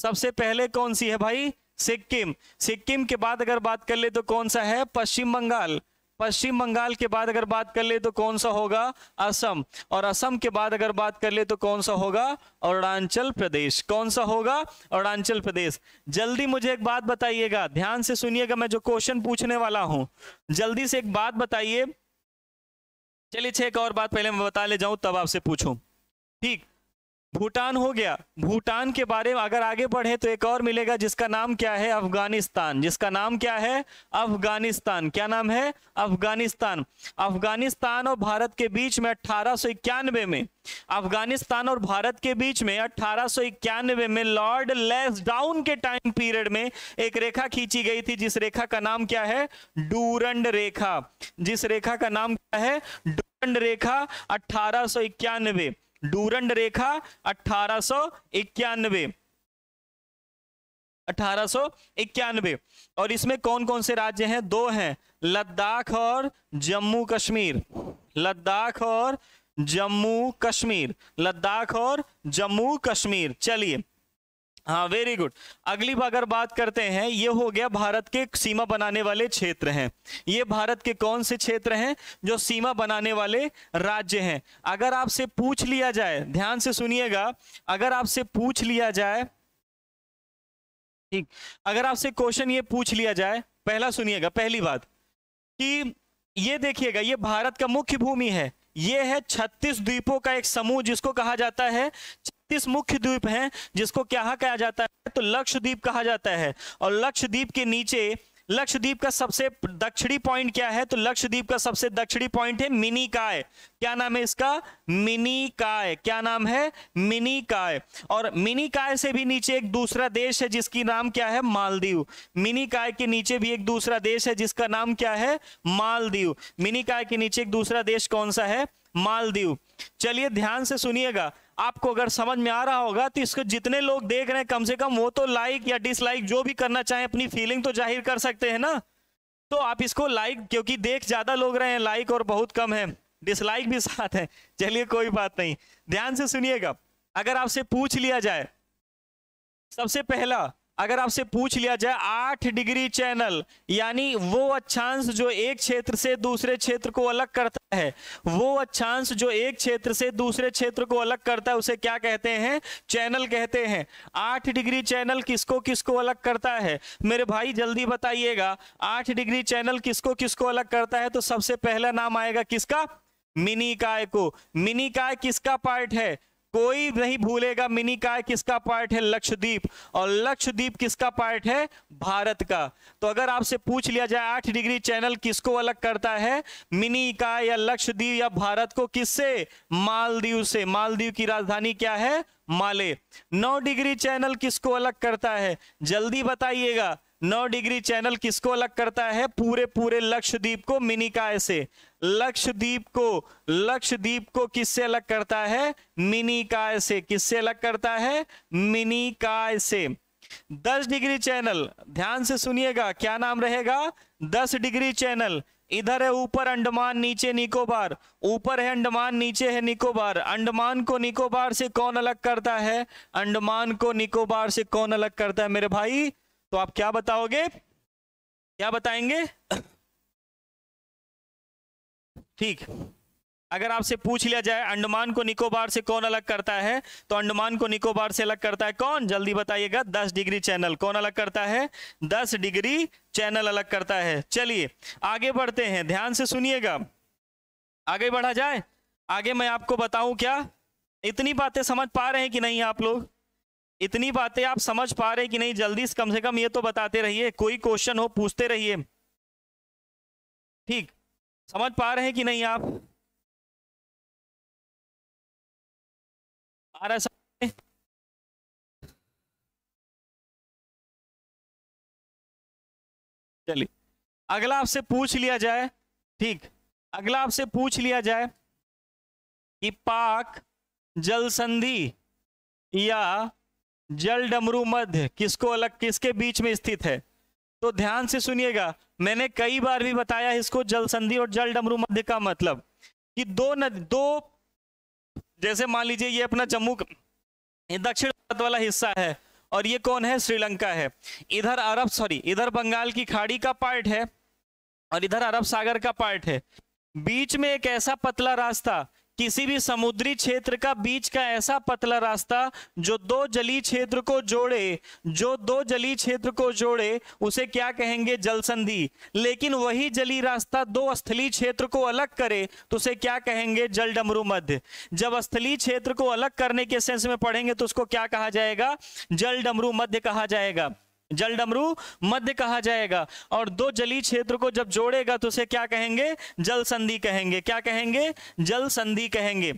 सबसे पहले कौन सी है भाई सिक्किम सिक्किम के बाद अगर बात कर ले तो कौन सा है पश्चिम बंगाल पश्चिम बंगाल के बाद अगर बात कर ले तो कौन सा होगा असम और असम के बाद अगर बात कर ले तो कौन सा होगा अरुणाचल प्रदेश कौन सा होगा अरुणाचल प्रदेश जल्दी मुझे एक बात बताइएगा ध्यान से सुनिएगा मैं जो क्वेश्चन पूछने वाला हूं जल्दी से एक बात बताइए चलिए छह एक और बात पहले मैं बता ले जाऊं तब आपसे पूछू ठीक भूटान हो गया भूटान के बारे में अगर आगे बढ़े तो एक और मिलेगा जिसका नाम क्या है अफगानिस्तान जिसका नाम क्या है अफगानिस्तान क्या नाम है अफगानिस्तान अफगानिस्तान और भारत के बीच में अठारह में अफगानिस्तान और भारत के बीच में अठारह में लॉर्ड लेस डाउन के टाइम पीरियड में एक रेखा खींची गई थी जिस रेखा का नाम क्या है डूरंड रेखा जिस रेखा का नाम क्या है डूरंड रेखा अठारह डूरंड रेखा अठारह सौ इक्यानवे अठारह और इसमें कौन कौन से राज्य हैं दो हैं लद्दाख और जम्मू कश्मीर लद्दाख और जम्मू कश्मीर लद्दाख और जम्मू कश्मीर चलिए हाँ वेरी गुड अगली अगर बात करते हैं ये हो गया भारत के सीमा बनाने वाले क्षेत्र हैं ये भारत के कौन से क्षेत्र हैं जो सीमा बनाने वाले राज्य हैं अगर आपसे पूछ लिया जाए ध्यान से सुनिएगा अगर आपसे पूछ लिया जाए ठीक अगर आपसे क्वेश्चन ये पूछ लिया जाए पहला सुनिएगा पहली बात कि ये देखिएगा ये भारत का मुख्य भूमि है ये है छत्तीस द्वीपों का एक समूह जिसको कहा जाता है छत्तीस मुख्य द्वीप हैं जिसको क्या कहा जाता है तो लक्षद्वीप कहा जाता है और लक्षद्वीप के नीचे लक्षद्वीप का सबसे दक्षिणी पॉइंट क्या है तो लक्षद्वीप का सबसे दक्षिणी पॉइंट है मिनी काय क्या नाम है इसका मिनी काय क्या नाम है मिनी काय और मिनी काय से भी नीचे एक दूसरा देश है जिसकी नाम क्या है मालदीव मिनी काय के नीचे भी एक दूसरा देश है जिसका नाम क्या है मालदीव मिनी काय के नीचे एक दूसरा देश कौन सा है मालदीव चलिए ध्यान से सुनिएगा आपको अगर समझ में आ रहा होगा तो इसको जितने लोग देख रहे हैं कम से कम वो तो लाइक या डिसलाइक जो भी करना चाहें अपनी फीलिंग तो जाहिर कर सकते हैं ना तो आप इसको लाइक क्योंकि देख ज़्यादा लोग रहे हैं लाइक और बहुत कम है डिसलाइक भी साथ है चलिए कोई बात नहीं ध्यान से सुनिएगा अगर आपसे पूछ लिया जाए सबसे पहला अगर आपसे पूछ लिया जाए आठ डिग्री चैनल यानी वो अक्षांश जो एक क्षेत्र से दूसरे क्षेत्र को अलग करता है वो अक्षांश जो एक क्षेत्र से दूसरे क्षेत्र को अलग करता है उसे क्या कहते हैं चैनल कहते हैं आठ डिग्री चैनल किसको किसको अलग करता है मेरे भाई जल्दी बताइएगा आठ डिग्री चैनल किसको किसको अलग करता है तो सबसे पहला नाम आएगा किसका मिनी काय को मिनी काय किसका पार्ट है कोई नहीं भूलेगा मिनी काय किसका पार्ट है लक्षद्वीप और लक्षद्वीप किसका पार्ट है भारत का तो अगर आपसे पूछ लिया जाए आठ डिग्री चैनल किसको अलग करता है मिनी काय या लक्षद्वीप या भारत को किससे मालदीव से मालदीव की राजधानी क्या है माले नौ डिग्री चैनल किसको अलग करता है जल्दी बताइएगा नौ डिग्री चैनल किसको अलग करता है पूरे पूरे लक्षद्वीप को मिनिकाय से लक्षद्वीप को लक्षद्वीप को किससे अलग करता है मिनिकाय से किससे अलग करता है मिनिकाय से दस डिग्री चैनल ध्यान से सुनिएगा क्या नाम रहेगा दस डिग्री चैनल इधर है ऊपर अंडमान नीचे निकोबार ऊपर है अंडमान नीचे है निकोबार अंडमान को निकोबार से कौन अलग करता है अंडमान को निकोबार से कौन अलग करता है मेरे भाई तो आप क्या बताओगे क्या बताएंगे ठीक अगर आपसे पूछ लिया जाए अंडमान को निकोबार से कौन अलग करता है तो अंडमान को निकोबार से अलग करता है कौन जल्दी बताइएगा दस डिग्री चैनल कौन अलग करता है दस डिग्री चैनल अलग करता है चलिए आगे बढ़ते हैं ध्यान से सुनिएगा आगे बढ़ा जाए आगे मैं आपको बताऊं क्या इतनी बातें समझ पा रहे हैं कि नहीं आप लोग इतनी बातें आप समझ पा रहे कि नहीं जल्दी से कम से कम ये तो बताते रहिए कोई क्वेश्चन हो पूछते रहिए ठीक समझ पा रहे हैं कि नहीं आप आ रहा चलिए अगला आपसे पूछ लिया जाए ठीक अगला आपसे पूछ लिया जाए कि पाक जल संधि या जल डमरू मध्य किसको अलग किसके बीच में स्थित है तो ध्यान से सुनिएगा मैंने कई बार भी बताया इसको जल संधि और जल डमरू मध्य का मतलब कि दो नदी दो जैसे मान लीजिए ये अपना जम्मू दक्षिण भारत वाला हिस्सा है और ये कौन है श्रीलंका है इधर अरब सॉरी इधर बंगाल की खाड़ी का पार्ट है और इधर अरब सागर का पार्ट है बीच में एक ऐसा पतला रास्ता किसी भी समुद्री क्षेत्र का बीच का ऐसा पतला रास्ता जो दो जली क्षेत्र को जोड़े जो दो जली क्षेत्र को जोड़े उसे क्या कहेंगे जल संधि लेकिन वही जली रास्ता दो स्थली क्षेत्र को अलग करे तो उसे क्या कहेंगे जल डमरू मध्य जब स्थलीय क्षेत्र को अलग करने के सेंस में पढ़ेंगे तो उसको क्या कहा जाएगा जल डमरू मध्य कहा जाएगा जल डमरू मध्य कहा जाएगा और दो जली क्षेत्र को जब जोड़ेगा तो उसे क्या कहेंगे जल संधि कहेंगे क्या कहेंगे जल संधि कहेंगे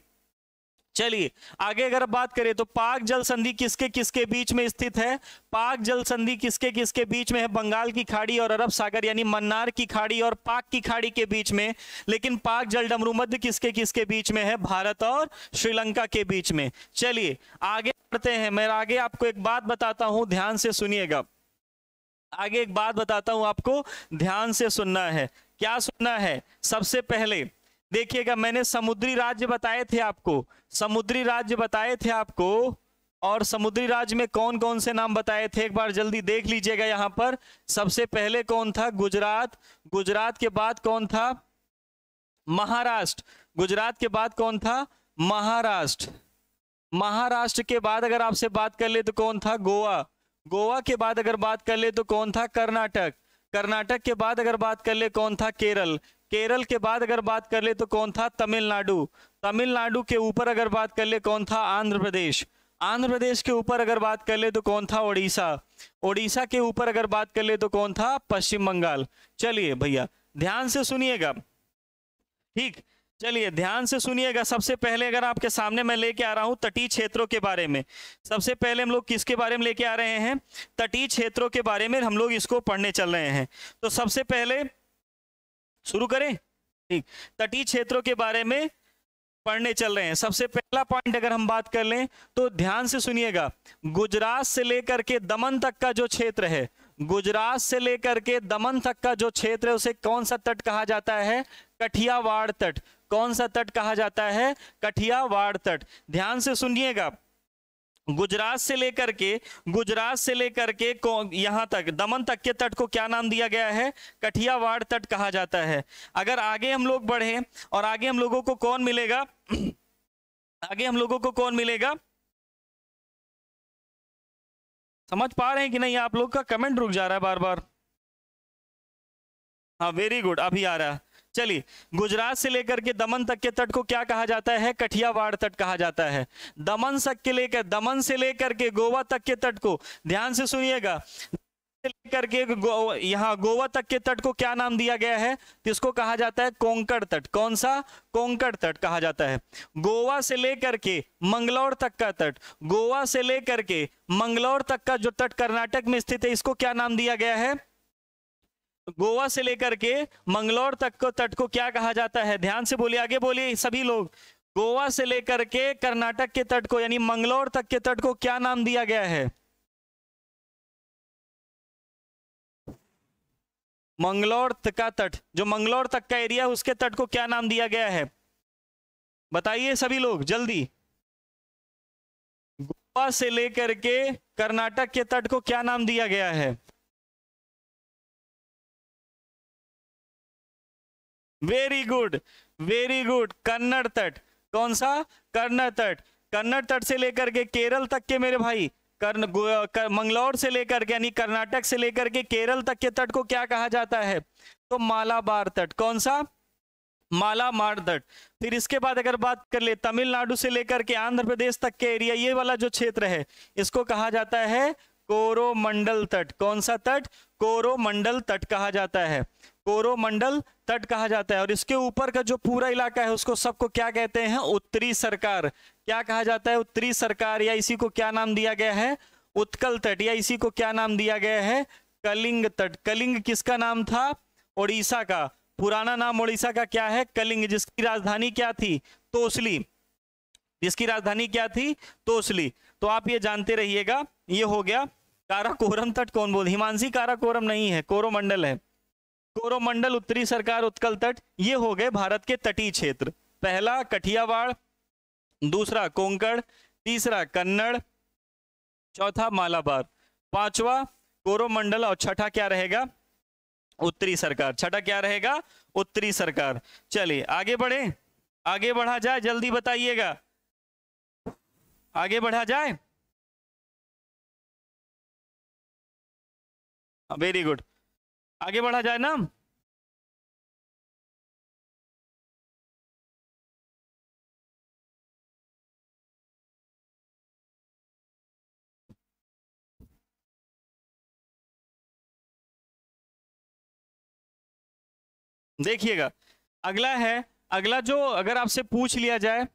चलिए आगे अगर बात करें तो पाक जल संधि किसके किसके बीच में स्थित है पाक जल संधि किसके किसके बीच में है बंगाल की खाड़ी और अरब सागर यानी मन्नार की खाड़ी और पाक की खाड़ी के बीच में लेकिन पाक जल डमरू मध्य किसके किसके बीच में है भारत और श्रीलंका के बीच में चलिए आगे बढ़ते हैं मैं आगे आपको एक बात बताता हूं ध्यान से सुनिएगा आगे एक बात बताता हूं आपको ध्यान से सुनना है क्या सुनना है सबसे पहले देखिएगा मैंने समुद्री राज्य बताए थे आपको समुद्री राज्य बताए थे आपको और समुद्री राज्य में कौन कौन से नाम बताए थे एक बार जल्दी देख लीजिएगा यहाँ पर सबसे पहले कौन था गुजरात गुजरात के बाद कौन था महाराष्ट्र गुजरात के बाद कौन था महाराष्ट्र महाराष्ट्र के बाद अगर आपसे बात कर ले तो कौन था गोवा गोवा के बाद अगर बात कर ले तो कौन था कर्नाटक कर्नाटक के बाद अगर बात कर ले कौन था केरल केरल के बाद अगर बात कर ले तो कौन था तमिलनाडु तमिलनाडु के ऊपर अगर बात कर ले कौन था आंध्र प्रदेश आंध्र प्रदेश के ऊपर अगर बात कर ले तो कौन था ओडिशा ओडिशा के ऊपर अगर बात कर ले तो कौन था पश्चिम बंगाल चलिए भैया ध्यान से सुनिएगा ठीक चलिए ध्यान से सुनिएगा सबसे पहले अगर आपके सामने मैं लेके आ रहा हूं तटीय क्षेत्रों के बारे में सबसे पहले हम लोग किसके बारे में लेके आ रहे हैं तटीय क्षेत्रों के बारे में हम लोग इसको पढ़ने चल रहे हैं तो सबसे पहले शुरू करें ठीक तटीय क्षेत्रों के बारे में पढ़ने चल रहे हैं सबसे पहला पॉइंट अगर हम बात कर लें तो ध्यान से सुनिएगा गुजरात से लेकर के दमन तक का जो क्षेत्र है गुजरात से लेकर के दमन तक का जो क्षेत्र है उसे कौन सा तट कहा जाता है कठियावाड़ तट कौन सा तट कहा जाता है कठियावाड़ तट ध्यान से सुनिएगा गुजरात से लेकर के गुजरात से लेकर के यहां तक दमन तक के तट को क्या नाम दिया गया है कठियावाड़ तट कहा जाता है अगर आगे हम लोग बढ़े और आगे हम लोगों को कौन मिलेगा आगे हम लोगों को कौन मिलेगा समझ पा रहे हैं कि नहीं आप लोग का कमेंट रुक जा रहा है बार बार हाँ वेरी गुड अभी आ रहा है चलिए गुजरात से लेकर के दमन तक के तट को क्या कहा जाता है कठियावाड़ तट कहा जाता है दमन तक के लेकर दमन से लेकर के गोवा तक के तट को ध्यान से सुनिएगा लेकर के गो, यहाँ गोवा तक के तट को क्या नाम दिया गया है तो इसको कहा जाता है कोंकण तट कौन सा कोंकण तट कहा जाता है गोवा से लेकर के मंगलौर तक का तट गोवा से लेकर के मंगलौर तक का जो तट कर्नाटक में स्थित है इसको क्या नाम दिया गया है गोवा से लेकर के मंगलौर तक को तट को क्या कहा जाता है ध्यान से बोलिए आगे बोलिए सभी लोग गोवा से लेकर के कर्नाटक के तट को यानी मंगलौर तक के तट को क्या नाम दिया गया है मंगलौर का तट जो मंगलौर तक का एरिया है उसके तट को क्या नाम दिया गया है बताइए सभी लोग जल्दी गोवा से लेकर के कर्नाटक के तट को क्या नाम दिया गया है very good very good Kannada तट कौन सा कन्नड़ तट कन्नड़ तट से लेकर के केरल तक के मेरे भाई कर्ण कर, मंगलौर से लेकर के यानी कर्नाटक से लेकर के केरल तक के तट को क्या कहा जाता है तो मालाबार तट कौन सा माला मार तट फिर इसके बाद अगर बात कर ले तमिलनाडु से लेकर के आंध्र प्रदेश तक के एरिया ये वाला जो क्षेत्र है इसको कहा जाता है कोरोमंडल तट कौन सा तट कोरोमंडल तट कहा जाता है कोरोमंडल तट कहा जाता है और इसके ऊपर का जो पूरा इलाका है उसको सबको क्या कहते हैं उत्तरी सरकार क्या कहा जाता है उत्तरी सरकार या इसी को क्या नाम दिया गया है उत्कल तट या इसी को क्या नाम दिया गया है कलिंग तट कलिंग किसका नाम था ओडिशा का पुराना नाम ओडिशा का क्या है कलिंग जिसकी राजधानी क्या थी तोसली जिसकी राजधानी क्या थी तोसली तो आप ये जानते रहिएगा ये हो गया काराकोरम तट कौन बोल हिमांशी काराकोरम नहीं है कोरोमंडल है कोरोमंडल उत्तरी सरकार उत्कल तट ये हो गए भारत के तटीय क्षेत्र पहला कठियावाड़ दूसरा कोंकण तीसरा कन्नड़ चौथा मालाबार पांचवा कोरोमंडल और छठा क्या रहेगा उत्तरी सरकार छठा क्या रहेगा उत्तरी सरकार चलिए आगे बढ़े आगे बढ़ा जाए जल्दी बताइएगा आगे बढ़ा जाए वेरी गुड आगे बढ़ा जाए ना देखिएगा अगला है अगला जो अगर आपसे पूछ लिया जाए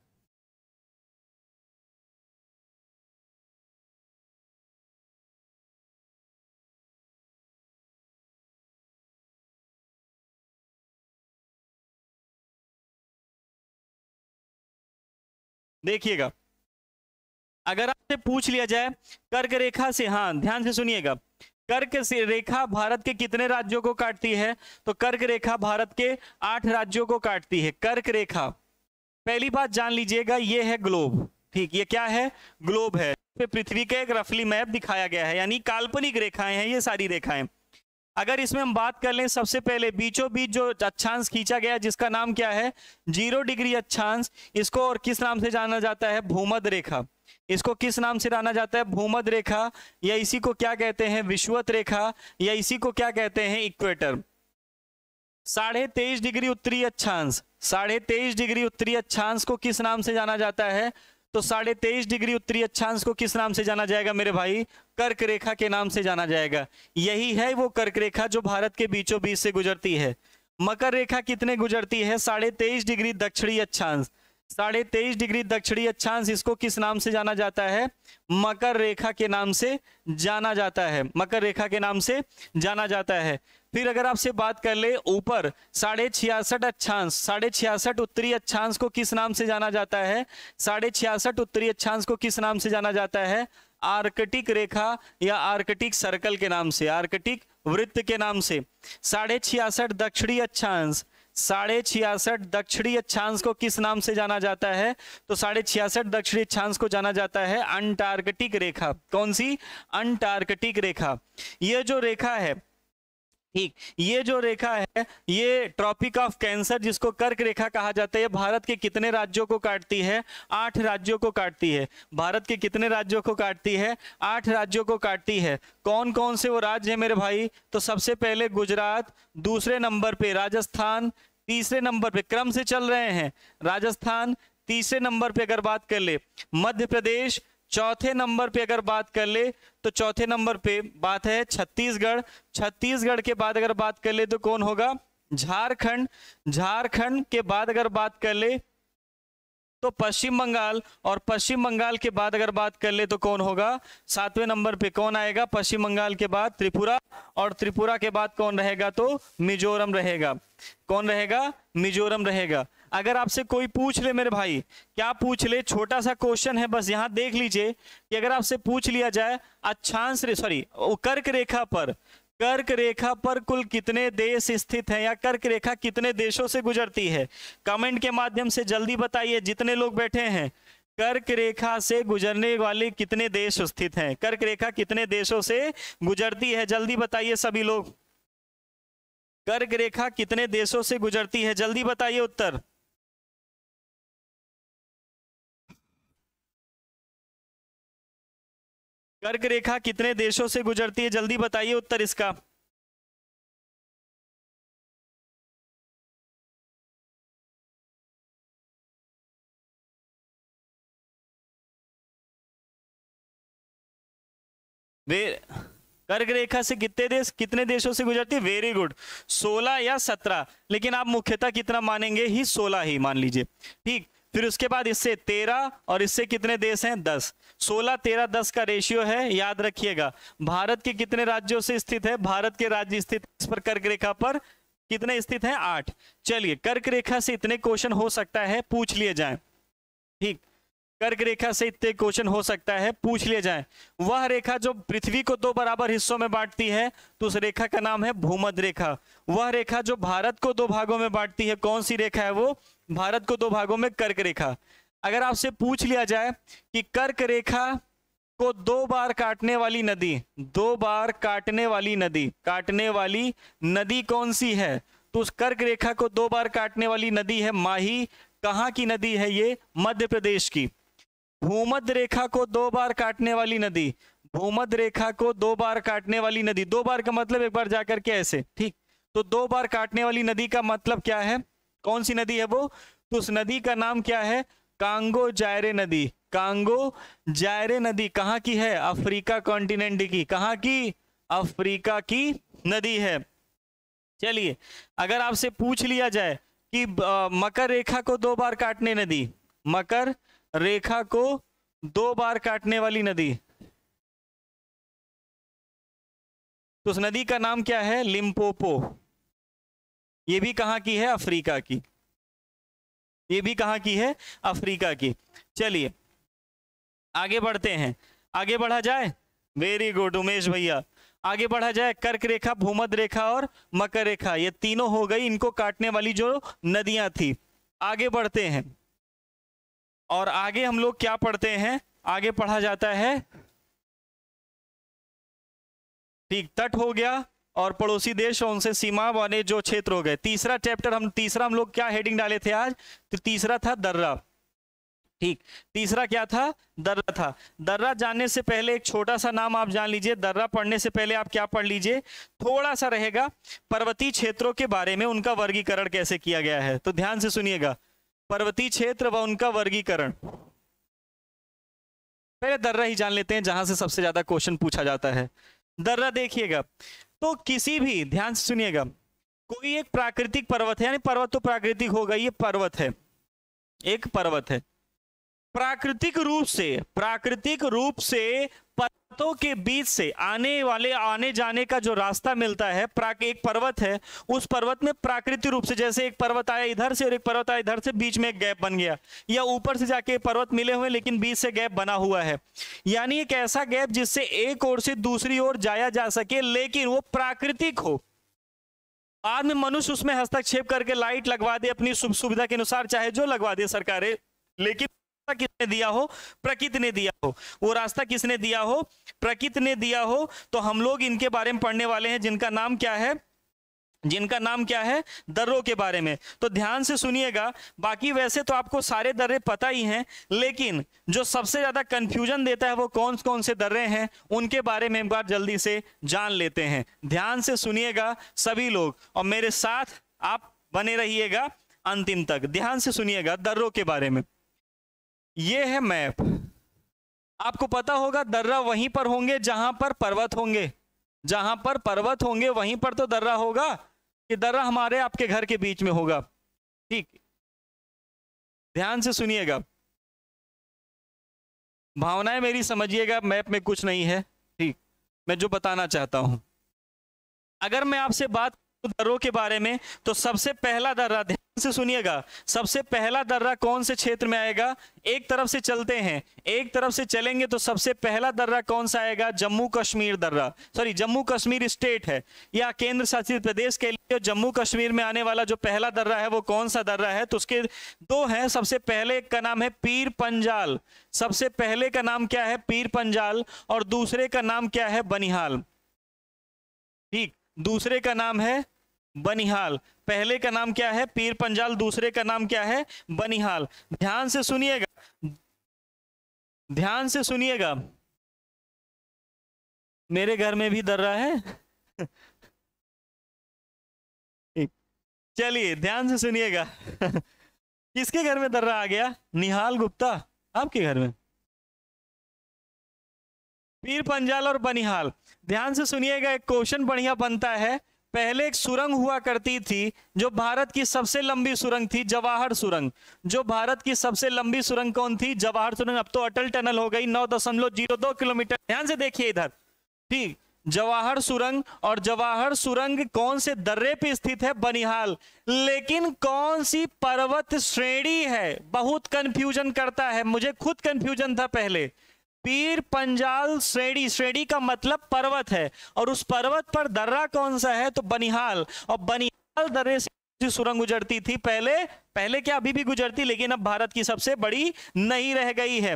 देखिएगा अगर आपसे पूछ लिया जाए कर्क रेखा से हाँ ध्यान से सुनिएगा कर्क से रेखा भारत के कितने राज्यों को काटती है तो कर्क रेखा भारत के आठ राज्यों को काटती है कर्क रेखा पहली बात जान लीजिएगा ये है ग्लोब ठीक ये क्या है ग्लोब है पृथ्वी का एक रफली मैप दिखाया गया है यानी काल्पनिक रेखाएं हैं ये सारी रेखाएं अगर इसमें हम बात कर लें सबसे पहले बीचों बीच जो अच्छांश खींचा गया जिसका नाम क्या है जीरो डिग्री अच्छांश इसको और किस नाम से जाना जाता है भूमध रेखा इसको किस नाम से जाना जाता है भूमध रेखा या इसी को क्या कहते हैं विश्वत रेखा या इसी को क्या कहते हैं इक्वेटर साढ़े तेईस डिग्री उत्तरी अच्छांश साढ़े तेईस डिग्री उत्तरी अच्छांश को किस नाम से जाना जाता है तो साढ़े तेईस डिग्री उत्तरी अक्षांश को किस नाम से जाना जाएगा मेरे भाई कर्क रेखा के नाम से जाना जाएगा यही है वो कर्क रेखा जो भारत के बीचों बीच से गुजरती है मकर रेखा कितने गुजरती है साढ़े तेईस डिग्री दक्षिणी अक्षांश साढ़े तेईस डिग्री दक्षिणी अक्षांश इसको किस नाम से जाना जाता है मकर रेखा के नाम से जाना जाता है मकर रेखा के नाम से जाना जाता है फिर अगर आपसे बात कर ले ऊपर साढ़े छियासठ अच्छांश साढ़े छियासठ उत्तरी अच्छांश को किस नाम से जाना जाता है साढ़े छियासठ उत्तरी अच्छांश को किस नाम से जाना जाता है आर्कटिक रेखा या आर्कटिक सर्कल के नाम से आर्कटिक वृत्त के नाम से साढ़े छियासठ दक्षिणी अच्छांश साढ़े छियासठ दक्षिणी अच्छांश को किस नाम से जाना जाता है तो साढ़े छियासठ दक्षिणी अच्छांश को जाना जाता है अंटार्कटिक रेखा कौन सी अंटार्कटिक रेखा यह जो रेखा है ठीक ये जो रेखा है ये ट्रॉपिक ऑफ कैंसर जिसको कर्क रेखा कहा जाता है भारत के कितने राज्यों को काटती है आठ राज्यों को काटती है भारत के कितने राज्यों को काटती है आठ राज्यों को काटती है कौन कौन से वो राज्य है मेरे भाई तो सबसे पहले गुजरात दूसरे नंबर पे राजस्थान तीसरे नंबर पे क्रम से चल रहे हैं राजस्थान तीसरे नंबर पे अगर बात कर ले मध्य प्रदेश चौथे नंबर पे अगर बात कर ले तो चौथे नंबर पे बात है छत्तीसगढ़ छत्तीसगढ़ के बाद अगर बात कर ले तो कौन होगा झारखंड झारखंड के बाद अगर बात कर ले तो पश्चिम बंगाल और पश्चिम बंगाल के बाद अगर बात कर ले तो कौन होगा सातवें नंबर पे कौन आएगा पश्चिम बंगाल के बाद त्रिपुरा और त्रिपुरा के बाद कौन रहेगा तो मिजोरम रहेगा कौन रहेगा मिजोरम रहेगा अगर आपसे कोई पूछ ले मेरे भाई क्या पूछ ले छोटा सा क्वेश्चन है बस यहाँ देख लीजिए कि अगर आपसे पूछ लिया जाए अच्छांश सॉरी कर्क रेखा पर कर्क रेखा पर कुल कितने देश स्थित हैं या कर्क रेखा कितने देशों से गुजरती है कमेंट के माध्यम से जल्दी बताइए जितने लोग बैठे हैं कर्क रेखा से गुजरने वाले कितने देश स्थित हैं कर्क रेखा कितने देशों से गुजरती है जल्दी बताइए सभी लोग कर्क रेखा कितने देशों से गुजरती है जल्दी बताइए उत्तर कर्क रेखा कितने देशों से गुजरती है जल्दी बताइए उत्तर इसका वे कर्क रेखा से कितने देश कितने देशों से गुजरती है वेरी गुड सोलह या सत्रह लेकिन आप मुख्यतः कितना मानेंगे ही सोलह ही मान लीजिए ठीक फिर उसके बाद इससे तेरह और इससे कितने देश हैं दस सोलह तेरह दस का रेशियो है याद रखिएगा भारत के कितने राज्यों से स्थित है भारत के राज्य स्थित इस पर कर्क रेखा पर कितने स्थित हैं आठ चलिए कर्क रेखा से इतने क्वेश्चन हो सकता है पूछ लिए जाए ठीक कर्क रेखा से इतने क्वेश्चन हो सकता है पूछ लिए जाए वह रेखा जो पृथ्वी को दो बराबर हिस्सों में बांटती है तो उस रेखा का नाम है भूमध रेखा वह रेखा जो भारत को दो भागों में बांटती है कौन सी रेखा है वो भारत को दो भागों में कर्क रेखा अगर आपसे पूछ लिया जाए कि कर्क रेखा को दो बार काटने वाली नदी दो बार काटने वाली नदी काटने वाली नदी कौन सी है तो उस कर्क रेखा को दो बार काटने वाली नदी है माही कहाँ की नदी है ये मध्य प्रदेश की भूमध्य रेखा को दो बार काटने वाली नदी भूमध्य रेखा को दो बार काटने वाली नदी दो बार का मतलब एक बार जाकर के ऐसे ठीक तो दो बार काटने वाली नदी का मतलब क्या है कौन सी नदी है वो तो उस नदी का नाम क्या है कांगो जायरे नदी कांगो जायरे नदी कहाँ की है अफ्रीका कॉन्टिनेंट की कहाँ की अफ्रीका की नदी है चलिए अगर आपसे पूछ लिया जाए कि मकर रेखा को दो बार काटने नदी मकर रेखा को दो बार काटने वाली नदी तो उस नदी का नाम क्या है लिम्पोपो ये भी कहाँ की है अफ्रीका की ये भी कहाँ की है अफ्रीका की चलिए आगे बढ़ते हैं आगे बढ़ा जाए वेरी गुड उमेश भैया आगे बढ़ा जाए कर्क रेखा भूमध रेखा और मकर रेखा ये तीनों हो गई इनको काटने वाली जो नदियां थी आगे बढ़ते हैं और आगे हम लोग क्या पढ़ते हैं आगे पढ़ा जाता है ठीक तट हो गया और पड़ोसी देश और उनसे सीमा वाले जो क्षेत्र हो गए तीसरा चैप्टर हम तीसरा हम लोग क्या हेडिंग डाले थे आज तो तीसरा था दर्रा ठीक तीसरा क्या था दर्रा था दर्रा जानने से पहले एक छोटा सा नाम आप जान लीजिए दर्रा पढ़ने से पहले आप क्या पढ़ लीजिए थोड़ा सा रहेगा पर्वतीय क्षेत्रों के बारे में उनका वर्गीकरण कैसे किया गया है तो ध्यान से सुनिएगा पर्वतीय क्षेत्र व उनका वर्गीकरण पहले दर्रा ही जान लेते हैं जहां से सबसे ज्यादा क्वेश्चन पूछा जाता है दर्रा देखिएगा तो किसी भी ध्यान से सुनिएगा कोई एक प्राकृतिक पर्वत है यानी पर्वत तो प्राकृतिक होगा ये पर्वत है एक पर्वत है प्राकृतिक रूप से प्राकृतिक रूप से पर्वतों के बीच से आने वाले आने जाने का जो रास्ता मिलता है एक पर्वत है उस पर्वत में प्राकृतिक रूप से जैसे एक पर्वत आया इधर से और एक पर्वत आया इधर से बीच में एक गैप बन गया या ऊपर से जाके पर्वत मिले हुए लेकिन बीच से गैप बना हुआ है यानी एक ऐसा गैप जिससे एक ओर से दूसरी ओर जाया जा सके लेकिन वो प्राकृतिक हो बाद में मनुष्य उसमें हस्तक्षेप करके लाइट लगवा दे अपनी सुविधा के अनुसार चाहे जो लगवा दे सरकारें लेकिन रास्ता किसने दिया हो प्रकृति ने दिया हो वो रास्ता किसने दिया हो प्रकृति ने दिया हो तो हम लोग इनके बारे में पढ़ने वाले हैं जिनका नाम क्या है जिनका नाम क्या है दर्रों के बारे में तो ध्यान से सुनिएगा बाकी वैसे तो आपको सारे दर्रे पता ही हैं लेकिन जो सबसे ज्यादा कंफ्यूजन देता है वो कौन कौन से दर्रे हैं उनके बारे में एक बार जल्दी से जान लेते हैं ध्यान से सुनिएगा सभी लोग और मेरे साथ आप बने रहिएगा अंतिम तक ध्यान से सुनिएगा दर्रों के बारे में ये है मैप आपको पता होगा दर्रा वहीं पर होंगे जहां पर पर्वत होंगे जहां पर पर्वत होंगे वहीं पर तो दर्रा होगा कि दर्रा हमारे आपके घर के बीच में होगा ठीक ध्यान से सुनिएगा भावनाएं मेरी समझिएगा मैप में कुछ नहीं है ठीक मैं जो बताना चाहता हूं अगर मैं आपसे बात दरों के बारे में तो सबसे पहला दर्रा ध्यान से सुनिएगा सबसे पहला दर्रा कौन से क्षेत्र में आएगा एक तरफ से चलते हैं एक तरफ से चलेंगे तो सबसे पहला दर्रा कौन सा आएगा जम्मू कश्मीर दर्रा सॉरी जम्मू कश्मीर स्टेट है या केंद्र शासित प्रदेश के लिए जम्मू कश्मीर में आने वाला जो पहला दर्रा है वो कौन सा दर्रा है तो उसके दो है सबसे पहले का नाम है पीर पंजाल सबसे पहले का नाम क्या है पीर पंजाल और दूसरे का नाम क्या है बनिहाल ठीक दूसरे का नाम है बनिहाल पहले का नाम क्या है पीर पंजाल दूसरे का नाम क्या है बनिहाल ध्यान से सुनिएगा ध्यान से सुनिएगा मेरे घर में भी दर्रा है चलिए ध्यान से सुनिएगा किसके घर में दर्रा आ गया निहाल गुप्ता आपके घर में पीर पंजाल और बनिहाल ध्यान से सुनिएगा एक क्वेश्चन बढ़िया बनता है पहले एक सुरंग हुआ करती थी जो भारत की सबसे लंबी सुरंग थी जवाहर सुरंग जो भारत की सबसे लंबी सुरंग कौन थी जवाहर सुरंग अब तो अटल टनल हो गई नौ दशमलव जीरो दो किलोमीटर ध्यान से देखिए इधर ठीक जवाहर सुरंग और जवाहर सुरंग कौन से दर्रे पे स्थित है बनिहाल लेकिन कौन सी पर्वत श्रेणी है बहुत कंफ्यूजन करता है मुझे खुद कंफ्यूजन था पहले पीर पंजाल श्रेणी श्रेणी का मतलब पर्वत है और उस पर्वत पर दर्रा कौन सा है तो बनिहाल और बनिहाल दर्रे से सुरंग गुजरती थी पहले पहले क्या अभी भी गुजरती लेकिन अब भारत की सबसे बड़ी नहीं रह गई है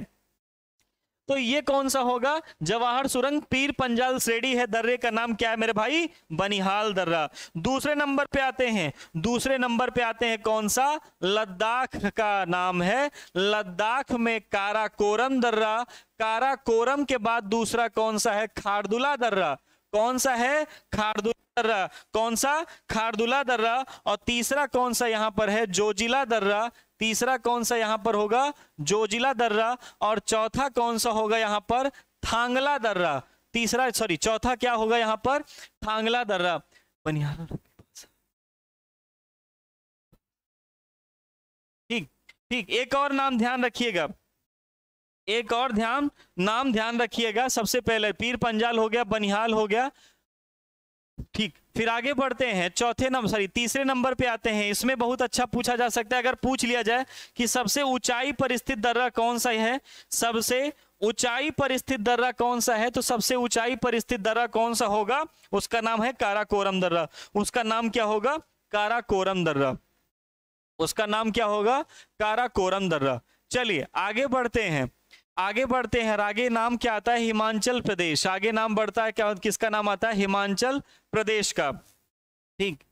तो ये कौन सा होगा जवाहर सुरंग पीर पंजाल श्रेणी है दर्रे का नाम क्या है मेरे भाई बनिहाल दर्रा दूसरे नंबर पे आते हैं दूसरे नंबर पे आते हैं कौन सा लद्दाख का नाम है लद्दाख में काराकोरम दर्रा काराकोरम के बाद दूसरा कौन सा है खारदुला दर्रा कौन सा है खारदुला दर्रा कौन सा खारदुला दर्रा और तीसरा कौन सा यहाँ पर है जोजिला दर्रा तीसरा कौन सा यहां पर होगा जोजिला दर्रा और चौथा कौन सा होगा यहां पर थांगला दर्रा तीसरा सॉरी चौथा क्या होगा यहां पर थांगला दर्रा बनियारा ठीक ठीक एक और नाम ध्यान रखिएगा एक और ध्यान नाम ध्यान रखिएगा सबसे पहले पीर पंजाल हो गया बनिहाल हो गया ठीक फिर आगे बढ़ते हैं चौथे नंबर सॉरी तीसरे नंबर पे आते हैं इसमें बहुत अच्छा पूछा जा सकता है अगर पूछ लिया जाए कि सबसे ऊंचाई पर स्थित दर्रा कौन सा है सबसे ऊंचाई पर स्थित दर्रा कौन सा है तो सबसे ऊंचाई पर स्थित दर्रा कौन सा होगा उसका नाम है काराकोरम दर्रा उसका नाम क्या होगा काराकोरम दर्रा उसका नाम क्या होगा काराकोरम दर्रा चलिए आगे बढ़ते हैं आगे बढ़ते हैं आगे नाम क्या आता है हिमाचल प्रदेश आगे नाम बढ़ता है क्या किसका नाम आता है हिमाचल प्रदेश का ठीक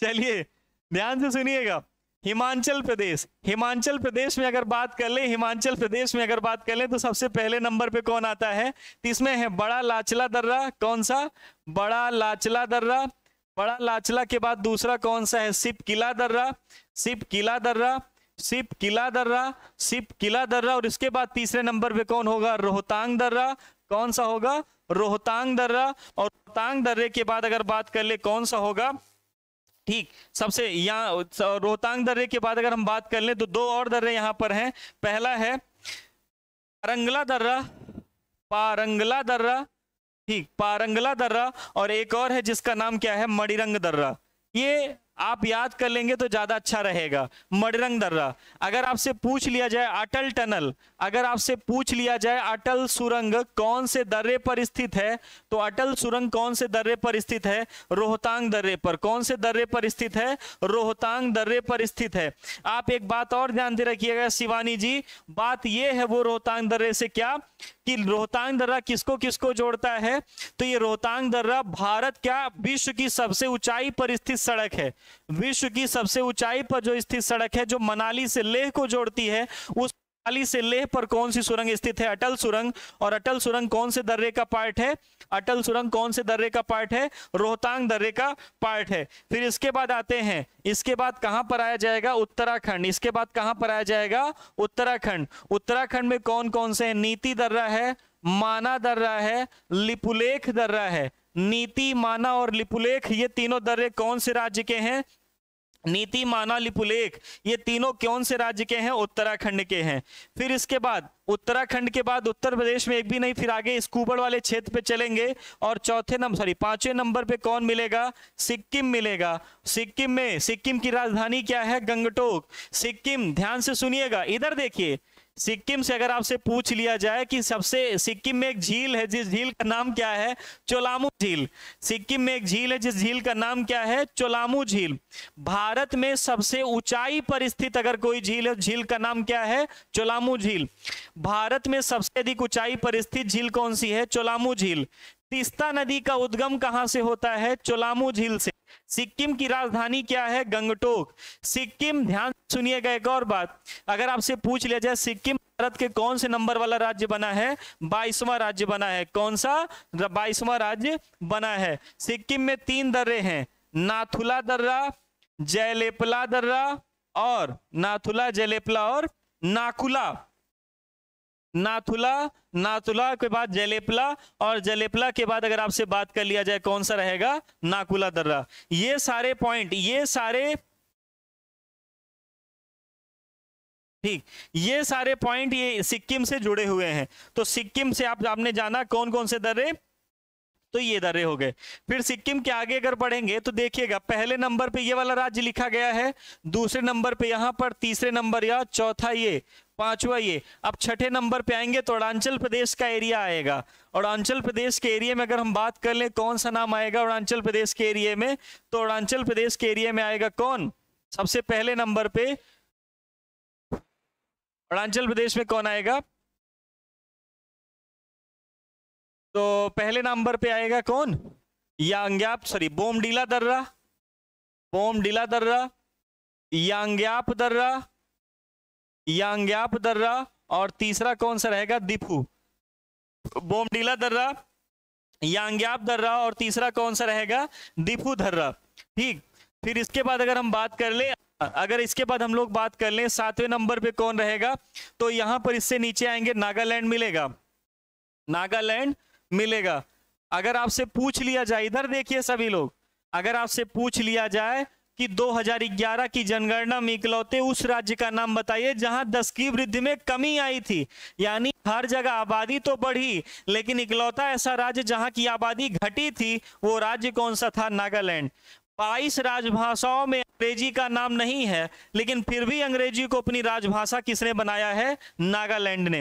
चलिए ध्यान से सुनिएगा हिमाचल प्रदेश हिमाचल प्रदेश में अगर बात कर ले हिमाचल प्रदेश में अगर बात कर ले तो सबसे पहले नंबर पे कौन आता है इसमें है बड़ा लाचला दर्रा कौन सा बड़ा लाचला दर्रा बड़ा लाचला के बाद दूसरा कौन सा है सिप किला दर्रा सिप किला दर्रा सिप किला दर्रा सिप किला दर्रा और इसके बाद तीसरे नंबर पे कौन होगा रोहतांग दर्रा कौन सा होगा रोहतांग दर्रा और रोहतांग दर्रे के बाद अगर बात कर ले कौन सा होगा ठीक सबसे यहाँ रोहतांग दर्रे के बाद अगर हम बात कर लें तो दो और दर्रे यहाँ पर हैं पहला है पारंगला दर्रा पारंगला दर्रा ठीक पारंगला दर्रा और एक और है जिसका नाम क्या है मणिरंग दर्रा ये आप याद कर लेंगे तो ज़्यादा अच्छा रहेगा मडरंग दर्रा अगर आपसे पूछ लिया जाए अटल टनल अगर आपसे पूछ लिया जाए अटल सुरंग कौन से दर्रे पर स्थित है तो अटल सुरंग कौन से दर्रे पर स्थित है रोहतांग दर्रे पर कौन से दर्रे पर स्थित है रोहतांग दर्रे पर स्थित है आप एक बात और ध्यान दे रखिएगा शिवानी जी बात यह है वो रोहतांग दर्रे से क्या कि रोहतांग दर्रा किसको किसको जोड़ता है तो ये रोहतांग दर्रा भारत क्या विश्व की सबसे ऊंचाई पर स्थित सड़क है विश्व की सबसे ऊंचाई पर जो स्थित सड़क है जो मनाली से लेह को जोड़ती है उस मनाली से लेह पर कौन सी सुरंग स्थित है अटल सुरंग और अटल सुरंग कौन से दर्रे का पार्ट है अटल सुरंग कौन से दर्रे का पार्ट है रोहतांग दर्रे का पार्ट है फिर इसके बाद आते हैं इसके बाद कहां पर आया जाएगा उत्तराखंड इसके बाद कहां पर आया जाएगा उत्तराखंड उत्तराखंड में कौन कौन से नीति दर्रा है माना दर्रा है लिपुलेख दर्रा है नीति माना और लिपुलेख ये तीनों दर्रे कौन से राज्य के हैं नीति माना लिपुलेख ये तीनों कौन से राज्य के हैं उत्तराखंड के हैं फिर इसके बाद उत्तराखंड के बाद उत्तर प्रदेश में एक भी नहीं फिर आगे स्कूबड़ वाले क्षेत्र पे चलेंगे और चौथे नंबर सॉरी पांचवें नंबर पे कौन मिलेगा सिक्किम मिलेगा सिक्किम में सिक्किम की राजधानी क्या है गंगटोक सिक्किम ध्यान से सुनिएगा इधर देखिए सिक्किम से अगर आपसे पूछ लिया जाए कि सबसे सिक्किम में एक झील है जिस झील का नाम क्या है चोलामू झील सिक्किम में एक झील है जिस झील का नाम क्या है चोलामू झील भारत में सबसे ऊंचाई पर स्थित अगर कोई झील है झील का नाम क्या है चोलामू झील भारत में सबसे अधिक ऊंचाई पर स्थित झील कौन सी है चोलामू झील तीस्ता नदी का उद्गम कहाँ से होता है चोलामू झील से सिक्किम की राजधानी क्या है गंगटोक सिक्किम ध्यान सुनिएगा एक और बात अगर आपसे पूछ लिया जाए सिक्किम भारत के कौन से नंबर वाला राज्य बना है बाईसवां राज्य बना है कौन सा बाईसवां राज्य बना है सिक्किम में तीन दर्रे हैं नाथुला दर्रा जयलेपला दर्रा और नाथुला जयलेपला और नाकुला नाथुला नाथुला के बाद जलेपला और जलेपला के बाद अगर आपसे बात कर लिया जाए कौन सा रहेगा नाकुला दर्रा ये सारे पॉइंट ये सारे ठीक ये सारे पॉइंट ये सिक्किम से जुड़े हुए हैं तो सिक्किम से आप आपने जाना कौन कौन से दर्रे तो ये दर्रे हो गए फिर सिक्किम के आगे अगर पढ़ेंगे तो देखिएगा पहले नंबर पे ये वाला राज्य लिखा गया है दूसरे नंबर पे यहां पर तीसरे नंबर या चौथा ये पांचवा ये अब छठे नंबर पे आएंगे तो अरुणाचल प्रदेश का एरिया आएगा और अरुणाचल प्रदेश के एरिया में अगर हम बात कर लें कौन सा नाम आएगा अरुणाचल प्रदेश के एरिया में तो अरुणाचल प्रदेश के एरिया में आएगा कौन सबसे पहले नंबर पे अरुणाचल प्रदेश में कौन आएगा तो पहले नंबर पे आएगा कौन यांग्याप सॉरी बोमडीला दर्रा बोमडीला दर्रा यांग्याप दर्रा या अंग्याप दर्रा और तीसरा कौन सा रहेगा दीपू बोमडीला दर्रा या अंग्याप दर्रा और तीसरा कौन सा रहेगा दीपू दर्रा ठीक फिर इसके बाद अगर हम बात कर ले अगर इसके बाद हम लोग बात कर ले सातवें नंबर पे कौन रहेगा तो यहां पर इससे नीचे आएंगे नागालैंड मिलेगा नागालैंड मिलेगा अगर आपसे पूछ लिया जाए इधर देखिए सभी लोग अगर आपसे पूछ लिया जाए कि 2011 की जनगणना में इकलौते उस राज्य का नाम बताइए जहां दस की वृद्धि में कमी आई थी यानी हर जगह आबादी तो बढ़ी लेकिन इकलौता ऐसा राज्य जहां की आबादी घटी थी वो राज्य कौन सा था नागालैंड बाईस राजभाषाओं में अंग्रेजी का नाम नहीं है लेकिन फिर भी अंग्रेजी को अपनी राजभाषा किसने बनाया है नागालैंड ने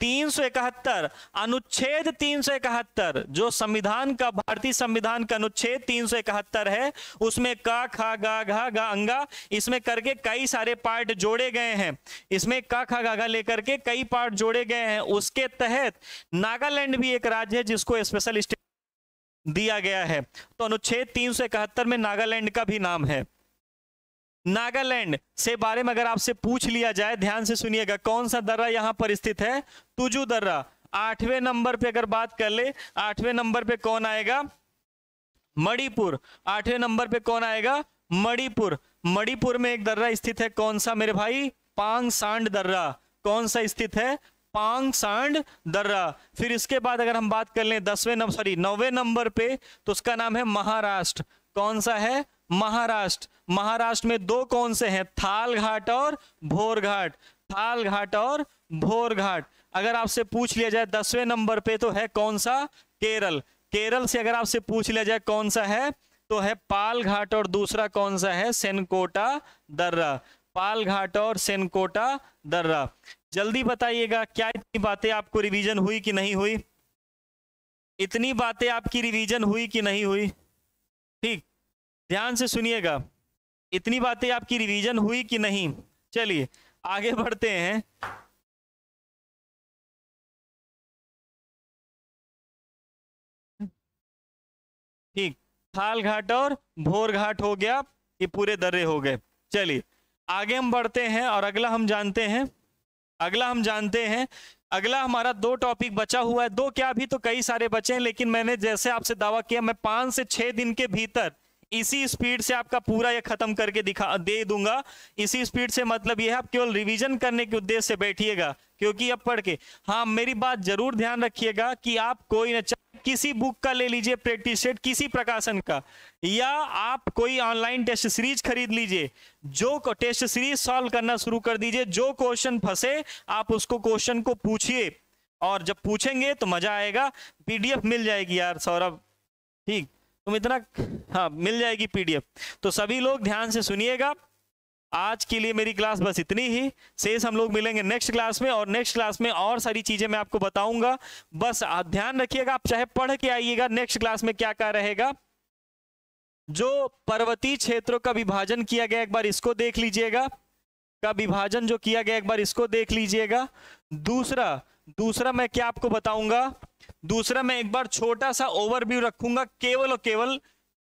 तीन सौ इकहत्तर अनुच्छेद तीन सौ इकहत्तर जो संविधान का भारतीय संविधान का अनुच्छेद तीन सौ इकहत्तर है उसमें का खा गा घा गा अंगा इसमें करके कई सारे पार्ट जोड़े गए हैं इसमें का खा गा घा लेकर के कई पार्ट जोड़े गए हैं उसके तहत नागालैंड भी एक राज्य है जिसको स्पेशल स्टेट दिया गया है तो अनुच्छेद तीन में नागालैंड का भी नाम है नागालैंड से बारे में अगर आपसे पूछ लिया जाए ध्यान से सुनिएगा कौन सा दर्रा यहां पर स्थित है तुजू दर्रा आठवें नंबर पे अगर बात कर ले आठवें नंबर पे कौन आएगा मणिपुर आठवें नंबर पे कौन आएगा मणिपुर मणिपुर में एक दर्रा स्थित है कौन सा मेरे भाई पांग सांड दर्रा कौन सा स्थित है पांग सांड दर्रा फिर इसके बाद अगर हम बात कर लें दसवें नंबर सॉरी नौवे नंबर पे तो उसका नाम है महाराष्ट्र कौन सा है महाराष्ट्र महाराष्ट्र में दो कौन से हैं थाल घाट और भोर घाट थाल घाट और भोर घाट अगर आपसे पूछ लिया जाए दसवें नंबर पे तो है कौन सा केरल केरल से अगर आपसे पूछ लिया जाए कौन सा है तो है पाल घाट और दूसरा कौन सा है सेनकोटा दर्रा पाल घाट और सेनकोटा दर्रा जल्दी बताइएगा क्या इतनी बातें आपको रिवीजन हुई कि नहीं हुई इतनी बातें आपकी रिवीजन हुई कि नहीं हुई ठीक ध्यान से सुनिएगा इतनी बातें आपकी रिवीजन हुई कि नहीं चलिए आगे बढ़ते हैं ठीक थाल घाट और भोर घाट हो गया ये पूरे दर्रे हो गए चलिए आगे हम बढ़ते हैं और अगला हम जानते हैं अगला हम जानते हैं अगला हमारा दो टॉपिक बचा हुआ है दो क्या अभी तो कई सारे बचे हैं लेकिन मैंने जैसे आपसे दावा किया मैं पांच से छह दिन के भीतर इसी स्पीड से आपका पूरा ये खत्म करके दिखा दे दूंगा इसी स्पीड से मतलब ये है आप केवल रिवीजन करने के उद्देश्य से बैठिएगा क्योंकि अब पढ़ के हाँ मेरी बात जरूर ध्यान रखिएगा कि आप कोई न किसी बुक का ले लीजिए प्रैक्टिस सेट किसी प्रकाशन का या आप कोई ऑनलाइन टेस्ट सीरीज खरीद लीजिए जो टेस्ट सीरीज सॉल्व करना शुरू कर दीजिए जो क्वेश्चन फंसे आप उसको क्वेश्चन को पूछिए और जब पूछेंगे तो मजा आएगा पीडीएफ मिल जाएगी यार सौरभ ठीक तुम इतना हाँ मिल जाएगी पीडीएफ तो सभी लोग ध्यान से सुनिएगा आज के लिए मेरी क्लास बस इतनी ही शेष हम लोग मिलेंगे नेक्स्ट क्लास में और नेक्स्ट क्लास में और सारी चीज़ें मैं आपको बताऊंगा बस ध्यान रखिएगा आप चाहे पढ़ के आइएगा नेक्स्ट क्लास में क्या क्या रहेगा जो पर्वतीय क्षेत्रों का विभाजन किया गया एक बार इसको देख लीजिएगा का विभाजन जो किया गया एक बार इसको देख लीजिएगा दूसरा दूसरा मैं क्या आपको बताऊंगा दूसरा मैं एक बार छोटा सा ओवरव्यू रखूंगा केवल और केवल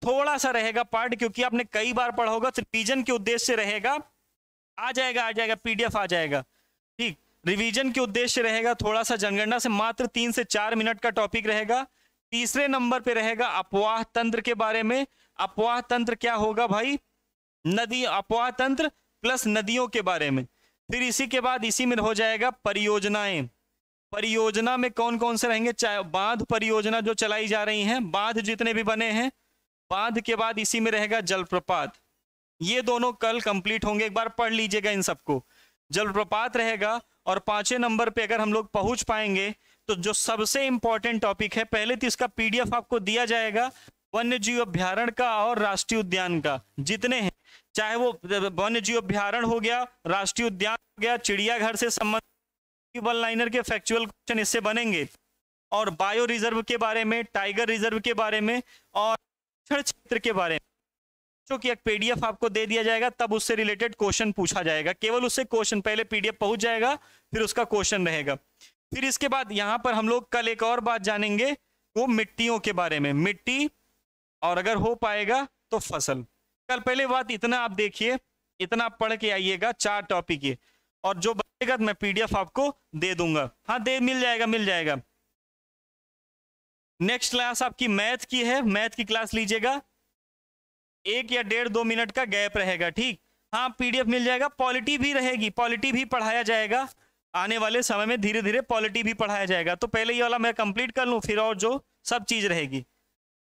थोड़ा सा रहेगा पार्ट क्योंकि आपने कई बार पढ़ा होगा तो रिवीजन के उद्देश्य से रहेगा आ जाएगा आ जाएगा पीडीएफ आ जाएगा ठीक रिवीजन के उद्देश्य रहेगा थोड़ा सा जनगणना से मात्र तीन से चार मिनट का टॉपिक रहेगा तीसरे नंबर पे रहेगा अपवाह तंत्र के बारे में अपवाह तंत्र क्या होगा भाई नदी अपवाह तंत्र प्लस नदियों के बारे में फिर इसी के बाद इसी में हो जाएगा परियोजनाएं परियोजना में कौन कौन से रहेंगे बांध परियोजना जो चलाई जा रही हैं बांध जितने भी बने हैं बांध के बाद इसी में रहेगा जलप्रपात ये दोनों कल कंप्लीट होंगे एक बार पढ़ लीजिएगा इन सबको जलप्रपात रहेगा और पांचवें नंबर पे अगर हम लोग पहुंच पाएंगे तो जो सबसे इंपॉर्टेंट टॉपिक है पहले तो इसका पीडीएफ आपको दिया जाएगा वन्य जीव अभ्यारण का और राष्ट्रीय उद्यान का जितने हैं चाहे वो वन्य जीव अभ्यारण हो गया राष्ट्रीय उद्यान हो गया चिड़ियाघर से संबंधित वन लाइनर के फैक्चुअल क्वेश्चन इससे बनेंगे और बायो रिजर्व के बारे में टाइगर रिजर्व के बारे में और शिक्षण क्षेत्र के बारे में बच्चों एक पीडीएफ आपको दे दिया जाएगा तब उससे रिलेटेड क्वेश्चन पूछा जाएगा केवल उससे क्वेश्चन पहले पीडीएफ पहुंच जाएगा फिर उसका क्वेश्चन रहेगा फिर इसके बाद यहाँ पर हम लोग कल एक और बात जानेंगे वो मिट्टियों के बारे में मिट्टी और अगर हो पाएगा तो फसल कल पहले बात इतना आप देखिए इतना आप पढ़ के आइएगा चार टॉपिक ये और जो बचेगा मैं पीडीएफ आपको दे दूंगा हाँ दे मिल जाएगा मिल जाएगा नेक्स्ट क्लास आपकी मैथ की है मैथ की क्लास लीजिएगा एक या डेढ़ दो मिनट का गैप रहेगा ठीक हाँ पीडीएफ मिल जाएगा पॉलिटी भी रहेगी पॉलिटी भी पढ़ाया जाएगा आने वाले समय में धीरे धीरे पॉलिटी भी पढ़ाया जाएगा तो पहले ये वाला मैं कंप्लीट कर लूँ फिर और जो सब चीज़ रहेगी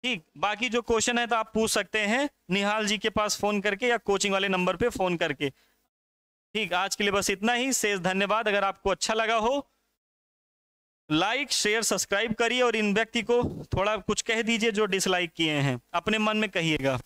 ठीक बाकी जो क्वेश्चन है तो आप पूछ सकते हैं निहाल जी के पास फ़ोन करके या कोचिंग वाले नंबर पर फ़ोन करके ठीक आज के लिए बस इतना ही शेष धन्यवाद अगर आपको अच्छा लगा हो लाइक शेयर सब्सक्राइब करिए और इन व्यक्ति को थोड़ा कुछ कह दीजिए जो डिसलाइक किए हैं अपने मन में कहिएगा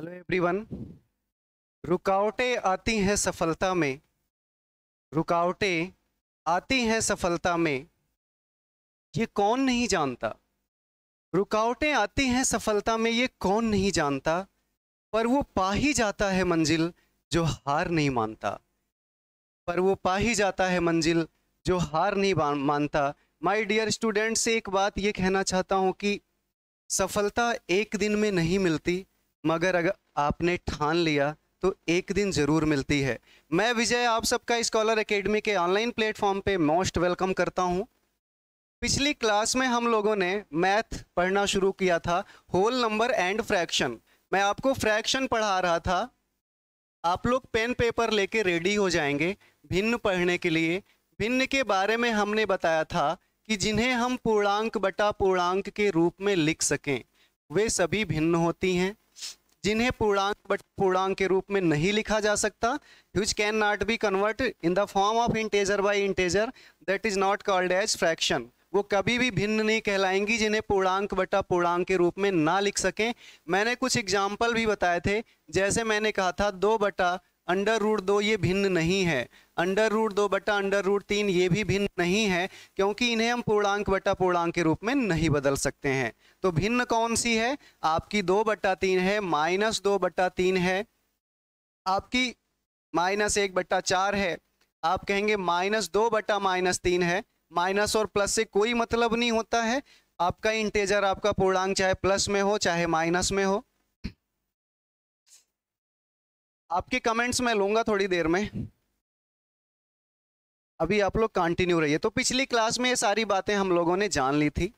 हेलो एवरीवन रुकावटें आती हैं सफलता में रुकावटें आती हैं सफलता में ये कौन नहीं जानता रुकावटें आती हैं सफलता में ये कौन नहीं जानता पर वो पा ही जाता है मंजिल जो हार नहीं मानता पर वो पा ही जाता है मंजिल जो हार नहीं मानता माय डियर स्टूडेंट से एक बात ये कहना चाहता हूँ कि सफलता एक दिन में नहीं मिलती मगर अगर आपने ठान लिया तो एक दिन ज़रूर मिलती है मैं विजय आप सबका स्कॉलर एकेडमी के ऑनलाइन प्लेटफॉर्म पे मोस्ट वेलकम करता हूँ पिछली क्लास में हम लोगों ने मैथ पढ़ना शुरू किया था होल नंबर एंड फ्रैक्शन मैं आपको फ्रैक्शन पढ़ा रहा था आप लोग पेन पेपर लेके रेडी हो जाएंगे भिन्न पढ़ने के लिए भिन्न के बारे में हमने बताया था कि जिन्हें हम पूर्णांक बटा पूर्णांक के रूप में लिख सकें वे सभी भिन्न होती हैं जिन्हें पूर्णांक बट पूर्णांक के रूप में नहीं लिखा जा सकता which can not be convert in the form of integer by integer that is not called as fraction वो कभी भी भिन्न नहीं कहलाएंगी जिन्हें पूर्णांक बटा पूर्णांक के रूप में ना लिख सकें मैंने कुछ एग्जाम्पल भी बताए थे जैसे मैंने कहा था दो बटा अंडर रूट दो ये भिन्न नहीं है अंडर रूट दो बटा अंडर रूट तीन ये भी भिन्न नहीं है क्योंकि इन्हें हम पूर्णांक बटा पूर्णांक के रूप में नहीं बदल सकते हैं तो भिन्न कौन सी है आपकी दो बट्टा तीन है माइनस दो बट्टा तीन है आपकी माइनस एक बट्टा चार है आप कहेंगे माइनस दो बट्टा माइनस तीन है माइनस और प्लस से कोई मतलब नहीं होता है आपका इंटेजर आपका पूर्णांक चाहे प्लस में हो चाहे माइनस में हो आपके कमेंट्स मैं लूंगा थोड़ी देर में अभी आप लोग कंटिन्यू रहिए तो पिछली क्लास में ये सारी बातें हम लोगों ने जान ली थी